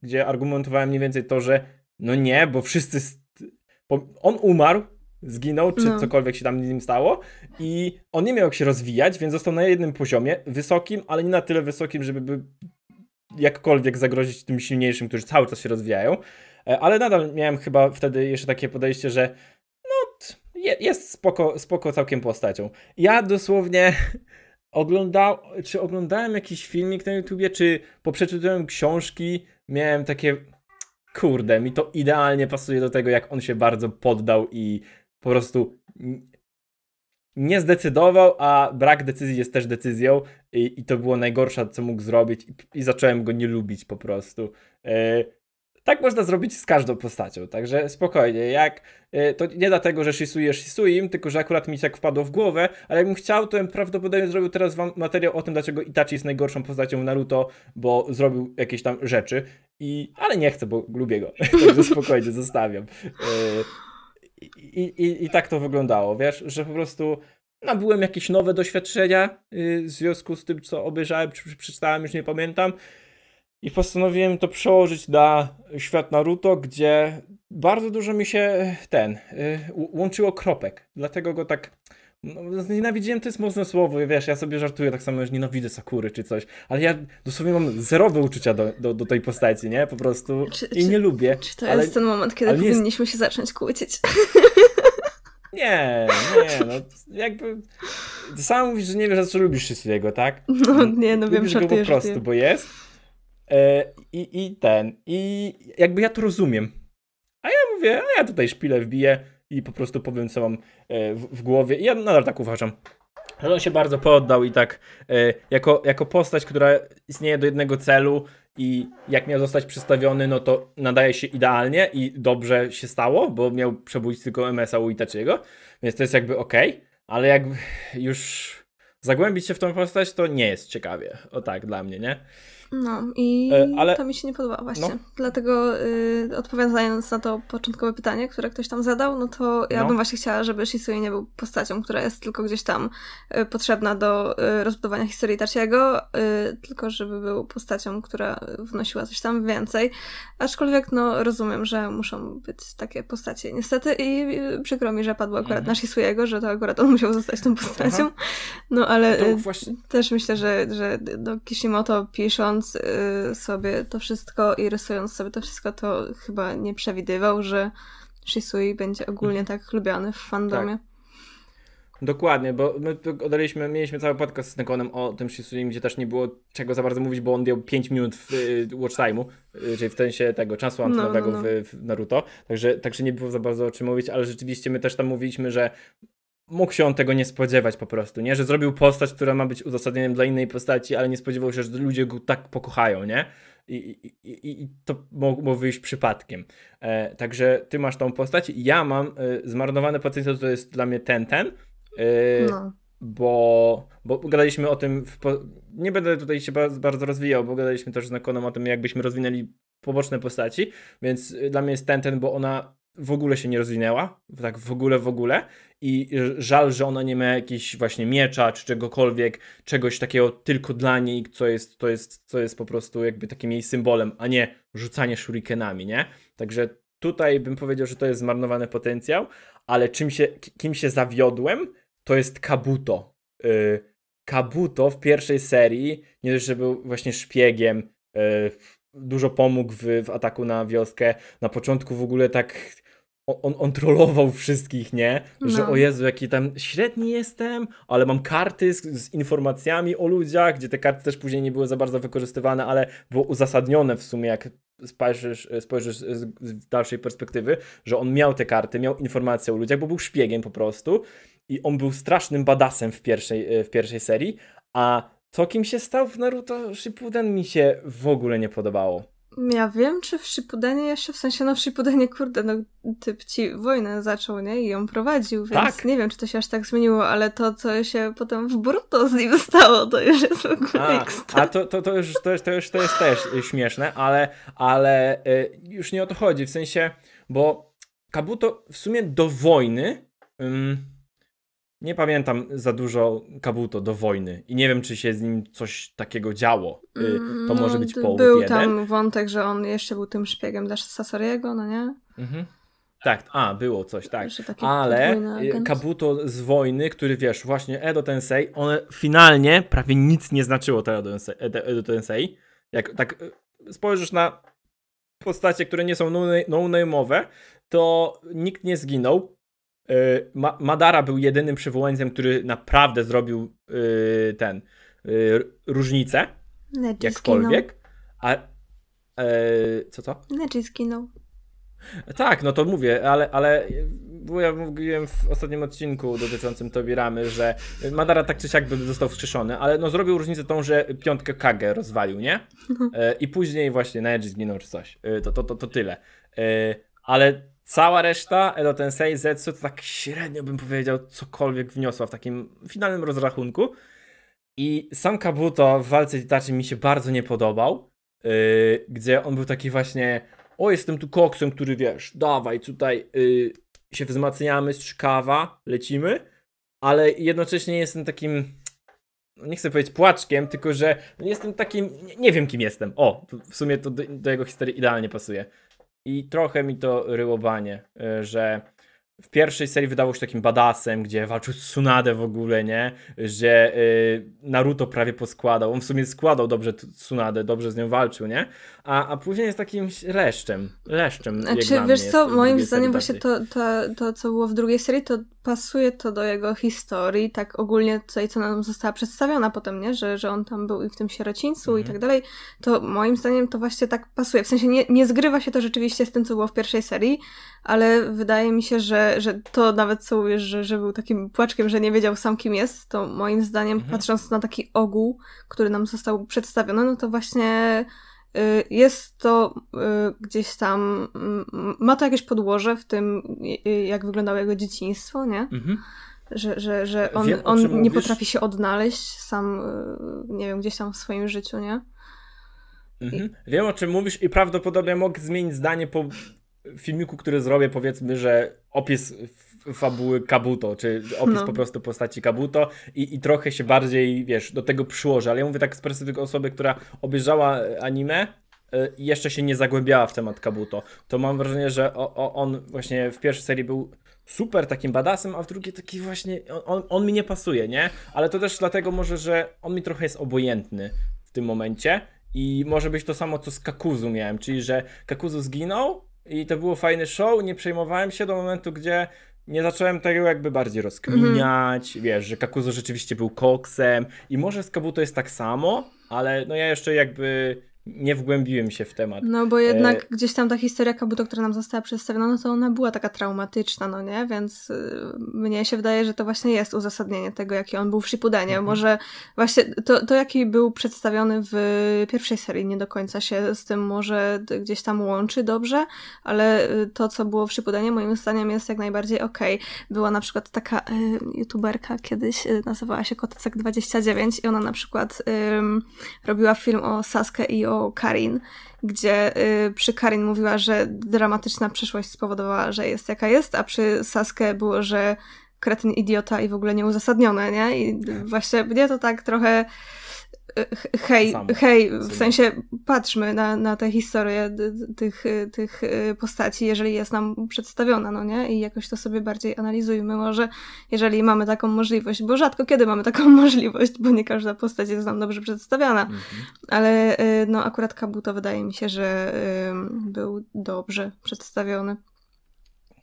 gdzie argumentowałem mniej więcej to, że no nie, bo wszyscy. On umarł, zginął, czy no. cokolwiek się tam z nim stało, i on nie miał jak się rozwijać, więc został na jednym poziomie, wysokim, ale nie na tyle wysokim, żeby jakkolwiek zagrozić tym silniejszym, którzy cały czas się rozwijają. E, ale nadal miałem chyba wtedy jeszcze takie podejście, że no jest spoko, spoko całkiem postacią. Ja dosłownie oglądał, czy oglądałem jakiś filmik na YouTubie, czy poprzeczytałem książki, miałem takie kurde, mi to idealnie pasuje do tego, jak on się bardzo poddał i po prostu nie zdecydował, a brak decyzji jest też decyzją i, i to było najgorsze, co mógł zrobić i, i zacząłem go nie lubić po prostu. Yy, tak można zrobić z każdą postacią, także spokojnie, jak e, to nie dlatego, że shisuje shisuim, tylko że akurat mi tak wpadło w głowę, ale jakbym chciał, to bym prawdopodobnie zrobił teraz wam materiał o tym, dlaczego Itachi jest najgorszą postacią Naruto, bo zrobił jakieś tam rzeczy i... ale nie chcę, bo lubię go, także spokojnie, zostawiam. E, I, i, I tak to wyglądało, wiesz, że po prostu nabyłem no, jakieś nowe doświadczenia y, w związku z tym, co obejrzałem, czy przeczytałem, już nie pamiętam. I postanowiłem to przełożyć na świat Naruto, gdzie bardzo dużo mi się e, ten e, łączyło kropek. Dlatego go tak. No, znienawidziłem to jest mocne słowo, wiesz, ja sobie żartuję tak samo, że nienawidzę Sakury czy coś, ale ja dosłownie mam zerowe uczucia do, do, do tej postaci, nie? Po prostu czy, i czy, nie lubię. Czy to ale, jest ten moment, kiedy powinniśmy jest... się zacząć kłócić? Nie, nie, no jakby sam mówisz, że nie wiesz, za co lubisz Shiseiego, tak? No nie, no lubisz wiem, że go po prostu, bo jest, E, I, I ten. I jakby ja to rozumiem. A ja mówię, a ja tutaj szpilę wbiję i po prostu powiem, co mam e, w, w głowie. I ja nadal tak uważam. Ale on się bardzo poddał i tak e, jako, jako postać, która istnieje do jednego celu i jak miał zostać przedstawiony, no to nadaje się idealnie i dobrze się stało, bo miał przebójć tylko MSA u Itachiego, więc to jest jakby ok, ale jak już zagłębić się w tą postać, to nie jest ciekawie. O tak, dla mnie, nie? No i e, Ale... to mi się nie podoba właśnie. No. Dlatego y, odpowiadając na to początkowe pytanie, które ktoś tam zadał, no to ja no. bym właśnie chciała, żeby Shisui nie był postacią, która jest tylko gdzieś tam y, potrzebna do y, rozbudowania historii Tarsiego, y, tylko żeby był postacią, która wnosiła coś tam więcej. Aczkolwiek no rozumiem, że muszą być takie postacie niestety i y, przykro mi, że padło akurat mhm. na Shisuiego, że to akurat on musiał zostać tą postacią. Aha. No ale no y, właśnie... też myślę, że, że no, Kishimoto, on pisząc y, sobie to wszystko i rysując sobie to wszystko, to chyba nie przewidywał, że Shisui będzie ogólnie mhm. tak lubiany w fandomie. Tak. Dokładnie, bo my oddaliśmy, mieliśmy cały podcast z Nekonem o tym Shisui, gdzie też nie było czego za bardzo mówić, bo on miał 5 minut w y, watch time'u, y, czyli w sensie tego czasu antynowego no, no, no. w, w, Naruto, także, także nie było za bardzo o czym mówić, ale rzeczywiście my też tam mówiliśmy, że mógł się on tego nie spodziewać po prostu, nie? Że zrobił postać, która ma być uzasadnieniem dla innej postaci, ale nie spodziewał się, że ludzie go tak pokochają, nie? I, i, i, to mogło wyjść przypadkiem. E, także ty masz tą postać. Ja mam y, e, zmarnowane pacjenta, to jest dla mnie ten, ten. Y, no. Bo, bo gadaliśmy o tym, po... nie będę tutaj się bardzo rozwijał, bo gadaliśmy też z Nakoną o tym, jakbyśmy rozwinęli poboczne postaci, więc e, dla mnie jest ten, ten, bo ona w ogóle się nie rozwinęła, tak w ogóle, w ogóle i żal, że ona nie ma jakiegoś właśnie miecza, czy czegokolwiek, czegoś takiego tylko dla niej, co jest, to jest, co jest po prostu jakby takim jej symbolem, a nie rzucanie shurikenami, nie? Także tutaj bym powiedział, że to jest zmarnowany potencjał, ale czym się, kim się zawiodłem, to jest Kabuto. Y, Kabuto w pierwszej serii, nie dość, że był właśnie szpiegiem, y, dużo pomógł w, w, ataku na wioskę. Na początku w ogóle tak on, on trollował wszystkich, nie? Że no. o Jezu, jaki tam średni jestem, ale mam karty z, z, informacjami o ludziach, gdzie te karty też później nie były za bardzo wykorzystywane, ale było uzasadnione w sumie, jak spojrzysz, e, spojrzysz z, z dalszej perspektywy, że on miał te karty, miał informacje o ludziach, bo był szpiegiem po prostu i on był strasznym badasem w pierwszej, e, w pierwszej serii, a to, kim się stał w Naruto Shippuden mi się w ogóle nie podobało. Ja wiem, czy w Shippudenie jeszcze, w sensie no w Shippudenie, kurde, no typ ci wojnę zaczął, nie? I ją prowadził, więc tak. nie wiem, czy to się aż tak zmieniło, ale to, co się potem w brutto z nim stało, to już jest w ogóle A, a to, to, to, już, to, to, już, to jest też śmieszne, ale, ale y, już nie o to chodzi, w sensie, bo Kabuto w sumie do wojny... Nie pamiętam za dużo Kabuto do wojny i nie wiem, czy się z nim coś takiego działo. Y, to może mm, być połów Był jeden. tam wątek, że on jeszcze był tym szpiegiem dla Sasoriego, no nie? Mhm. Tak, a, było coś, tak. Ale y, Kabuto z wojny, który wiesz, właśnie Edo Tensei, one finalnie prawie nic nie znaczyło to Edo Tensei. E, Edo Tensei. Jak tak y, spojrzysz na postacie, które nie są no-, no-, no-name'owe, to nikt nie zginął, Y, Ma Madara był jedynym przywołańcem, który naprawdę zrobił yy, ten yy, różnicę. Neji jakkolwiek. A yy, co to? Neji skinął. Tak, no to mówię, ale, ale bo ja mówiłem w ostatnim odcinku dotyczącym Tobiramy, że Madara tak czy siak by został wskrzeszony, ale no zrobił różnicę tą, że piątkę Kage rozwalił, nie? Mhm. E, I później właśnie Neji zginął czy coś. E, to, to, to, to tyle. Ale Cała reszta Edo Tensei Zetsu to tak średnio bym powiedział cokolwiek wniosła w takim finalnym rozrachunku. I sam Kabuto w walce Itachi mi się bardzo nie podobał, yy, gdzie on był taki właśnie o jestem tu koksem, który wiesz, dawaj tutaj yy, się wzmacniamy, strzykawa, lecimy, ale jednocześnie jestem takim no nie chcę powiedzieć płaczkiem, tylko że jestem takim, nie, nie wiem kim jestem. O, w sumie to do, do jego historii idealnie pasuje. I trochę mi to ryłowanie, e, że w pierwszej serii wydawał się takim badasem, gdzie walczył z Tsunadę w ogóle, nie? Że yy, Naruto prawie poskładał. On w sumie składał dobrze Tsunadę, dobrze z nią walczył, nie? A, a później jest takim leszczem. Leszczem. Czy wiesz co, moim zdaniem właśnie to, to, to, co było w drugiej serii, to pasuje to do jego historii, tak ogólnie tutaj, co nam została przedstawiona potem, nie? Że, że on tam był i w tym sierocińcu mhm. i tak dalej, to moim zdaniem to właśnie tak pasuje. W sensie nie, nie zgrywa się to rzeczywiście z tym, co było w pierwszej serii, ale wydaje mi się, że, że to nawet co mówisz, że, że był takim płaczkiem, że nie wiedział sam kim jest, to moim zdaniem mhm. patrząc na taki ogół, który nam został przedstawiony, no to właśnie y, jest to y, gdzieś tam, mm, ma to jakieś podłoże w tym, y, jak wyglądało jego dzieciństwo, nie? Mhm. Że, że, że on, wiem, on nie potrafi się odnaleźć sam, nie wiem, gdzieś tam w swoim życiu, nie? Mhm. I... Wiem o czym mówisz i prawdopodobnie mógł zmienić zdanie po filmiku, który zrobię, powiedzmy, że opis fabuły Kabuto, czy opis no. po prostu postaci Kabuto i, i trochę się bardziej, wiesz, do tego przyłożę, ale ja mówię tak z perspektywy osoby, która obejrzała e, anime e, i jeszcze się nie zagłębiała w temat Kabuto, to mam wrażenie, że o, o, on właśnie w pierwszej serii był super takim badasem, a w drugiej taki właśnie, on, on mi nie pasuje, nie? Ale to też dlatego może, że on mi trochę jest obojętny w tym momencie, i może być to samo, co z Kakuzu miałem, czyli że Kakuzu zginął, i to było fajny show, nie przejmowałem się do momentu, gdzie nie zacząłem tego jakby bardziej rozkminiać, mm. wiesz, że Kakuzo rzeczywiście był koksem i może z Kabuto jest tak samo, ale no ja jeszcze jakby nie wgłębiłem się w temat. No bo jednak e... gdzieś tam ta historia Kabuto, która nam została przedstawiona, no to ona była taka traumatyczna, no nie? Więc y, mnie się wydaje, że to właśnie jest uzasadnienie tego, jaki on był w Shippudenie. Mhm. Może właśnie to, to, jaki był przedstawiony w pierwszej serii, nie do końca się z tym może gdzieś tam łączy dobrze, ale y, to, co było w Shippudenie, moim zdaniem jest jak najbardziej okej. Okay. Była na przykład taka y, youtuberka kiedyś, y, nazywała się Kotecek29 i ona na przykład robiła film o Saskę i o Karin, gdzie y, przy Karin mówiła, że dramatyczna przeszłość spowodowała, że jest jaka jest, a przy Saskę było, że kretyn idiota i w ogóle nieuzasadnione, nie? I właśnie mnie to tak trochę hej, hej, w sensie patrzmy na, na tę historię tych, tych e, postaci, jeżeli jest nam przedstawiona, no nie? I jakoś to sobie bardziej analizujmy może, jeżeli mamy taką możliwość, bo rzadko kiedy mamy taką możliwość, bo nie każda postać jest nam dobrze przedstawiana, mhm. ale e, no akurat Kabuto wydaje mi się, że e, był dobrze przedstawiony.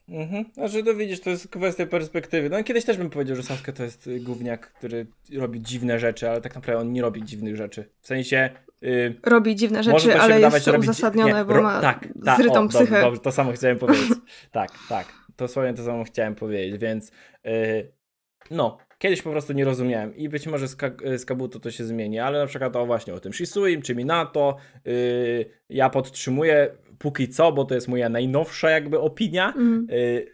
Mhm. A no, że to widzisz, to jest kwestia perspektywy. No kiedyś też bym powiedział, że Sasuke to jest y, gówniak, który robi dziwne rzeczy, ale tak naprawdę on nie robi dziwnych rzeczy. W sensie... Yy, robi dziwne rzeczy, ale jest to uzasadnione, nie, bo ma tak, ta, zrytą o, psychę. Dobrze, dobrze, to samo chciałem powiedzieć. tak, tak. To słownie to samo chciałem powiedzieć, więc yy, no, kiedyś po prostu nie rozumiałem i być może z, Ka- y, z Kabuto to się zmieni, ale na przykład o właśnie o tym Shisuim czy Minato, yy, ja podtrzymuję póki co, bo to jest moja najnowsza jakby opinia. Mm.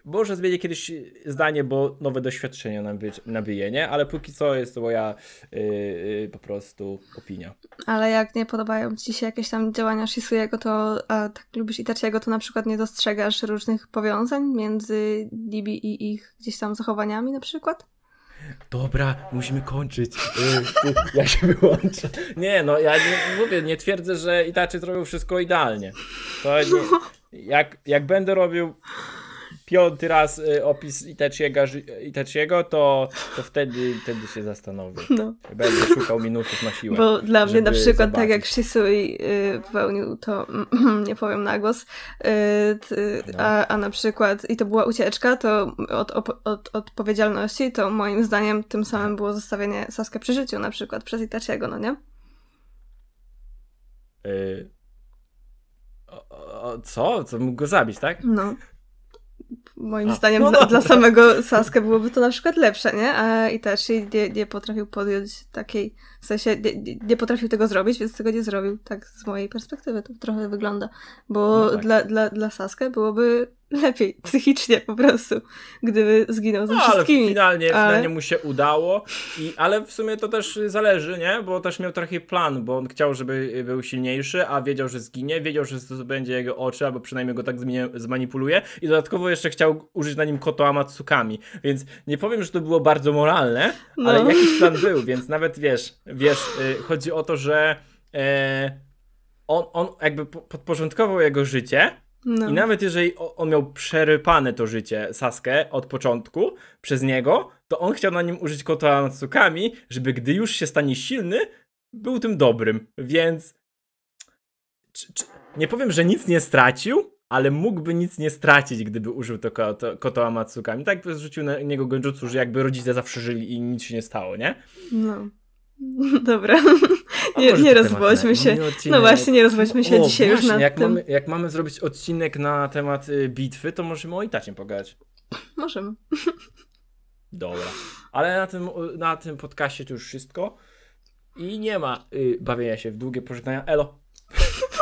Może zmienię kiedyś zdanie, bo nowe doświadczenia naby, nie? Ale póki co jest to moja yy, yy, po prostu opinia. Ale jak nie podobają ci się jakieś tam działania Shisuiego, to a tak lubisz Itachiego, to na przykład nie dostrzegasz różnych powiązań między Libi i ich gdzieś tam zachowaniami na przykład? Dobra, musimy kończyć. ja się wyłączę. Nie, no ja nie, mówię, nie twierdzę, że Itachi zrobił wszystko idealnie. To jak, jak będę robił piąty raz y, opis Itachiego, to, to wtedy, wtedy się zastanowię. No. Będę szukał minutów na siłę. Bo dla mnie na przykład, zobaczyć. tak jak Shisui y, wypełnił to, nie powiem na głos, y, no. a, a na przykład, i to była ucieczka, to od, od odpowiedzialności, to moim zdaniem tym samym było zostawienie Saskę przy życiu na przykład przez Itachiego, no nie? Y o, o, co? Co mógł go zabić, tak? No moim A. zdaniem no, dla, dla, samego Saskę byłoby to na przykład lepsze, nie? A, I też nie, nie potrafił podjąć takiej, w sensie nie, nie, potrafił tego zrobić, więc tego nie zrobił. Tak z mojej perspektywy to trochę wygląda. Bo no tak. dla, dla, dla Saskę byłoby lepiej psychicznie po prostu, gdyby zginął ze no, wszystkimi. Ale finalnie, ale... finalnie mu się udało, i, ale w sumie to też zależy, nie? Bo też miał trochę plan, bo on chciał, żeby był silniejszy, a wiedział, że zginie, wiedział, że to będzie jego oczy, albo przynajmniej go tak zmanipuluje i dodatkowo jeszcze chciał użyć na nim koto amatsukami, więc nie powiem, że to było bardzo moralne, no. ale jakiś plan był, więc nawet wiesz, wiesz, y, chodzi o to, że e, on, on jakby podporządkował jego życie no. I nawet jeżeli on miał przerypane to życie Sasuke od początku przez niego, to on chciał na nim użyć kota nad żeby gdy już się stanie silny, był tym dobrym. Więc czy, czy... nie powiem, że nic nie stracił, ale mógłby nic nie stracić, gdyby użył to koto, koto Amatsukami. Tak by zrzucił na niego genjutsu, że jakby rodzice zawsze żyli i nic się nie stało, nie? No. Dobra, nie, nie rozwodźmy się. No właśnie, nie rozwodźmy się o, dzisiaj właśnie, już na jak tym. Mamy, jak mamy zrobić odcinek na temat y, bitwy, to możemy o Itaciem pogadać. Możemy. Dobra, ale na tym, y, na tym podcastie to już wszystko. I nie ma y, bawienia się w długie pożegnania. Elo!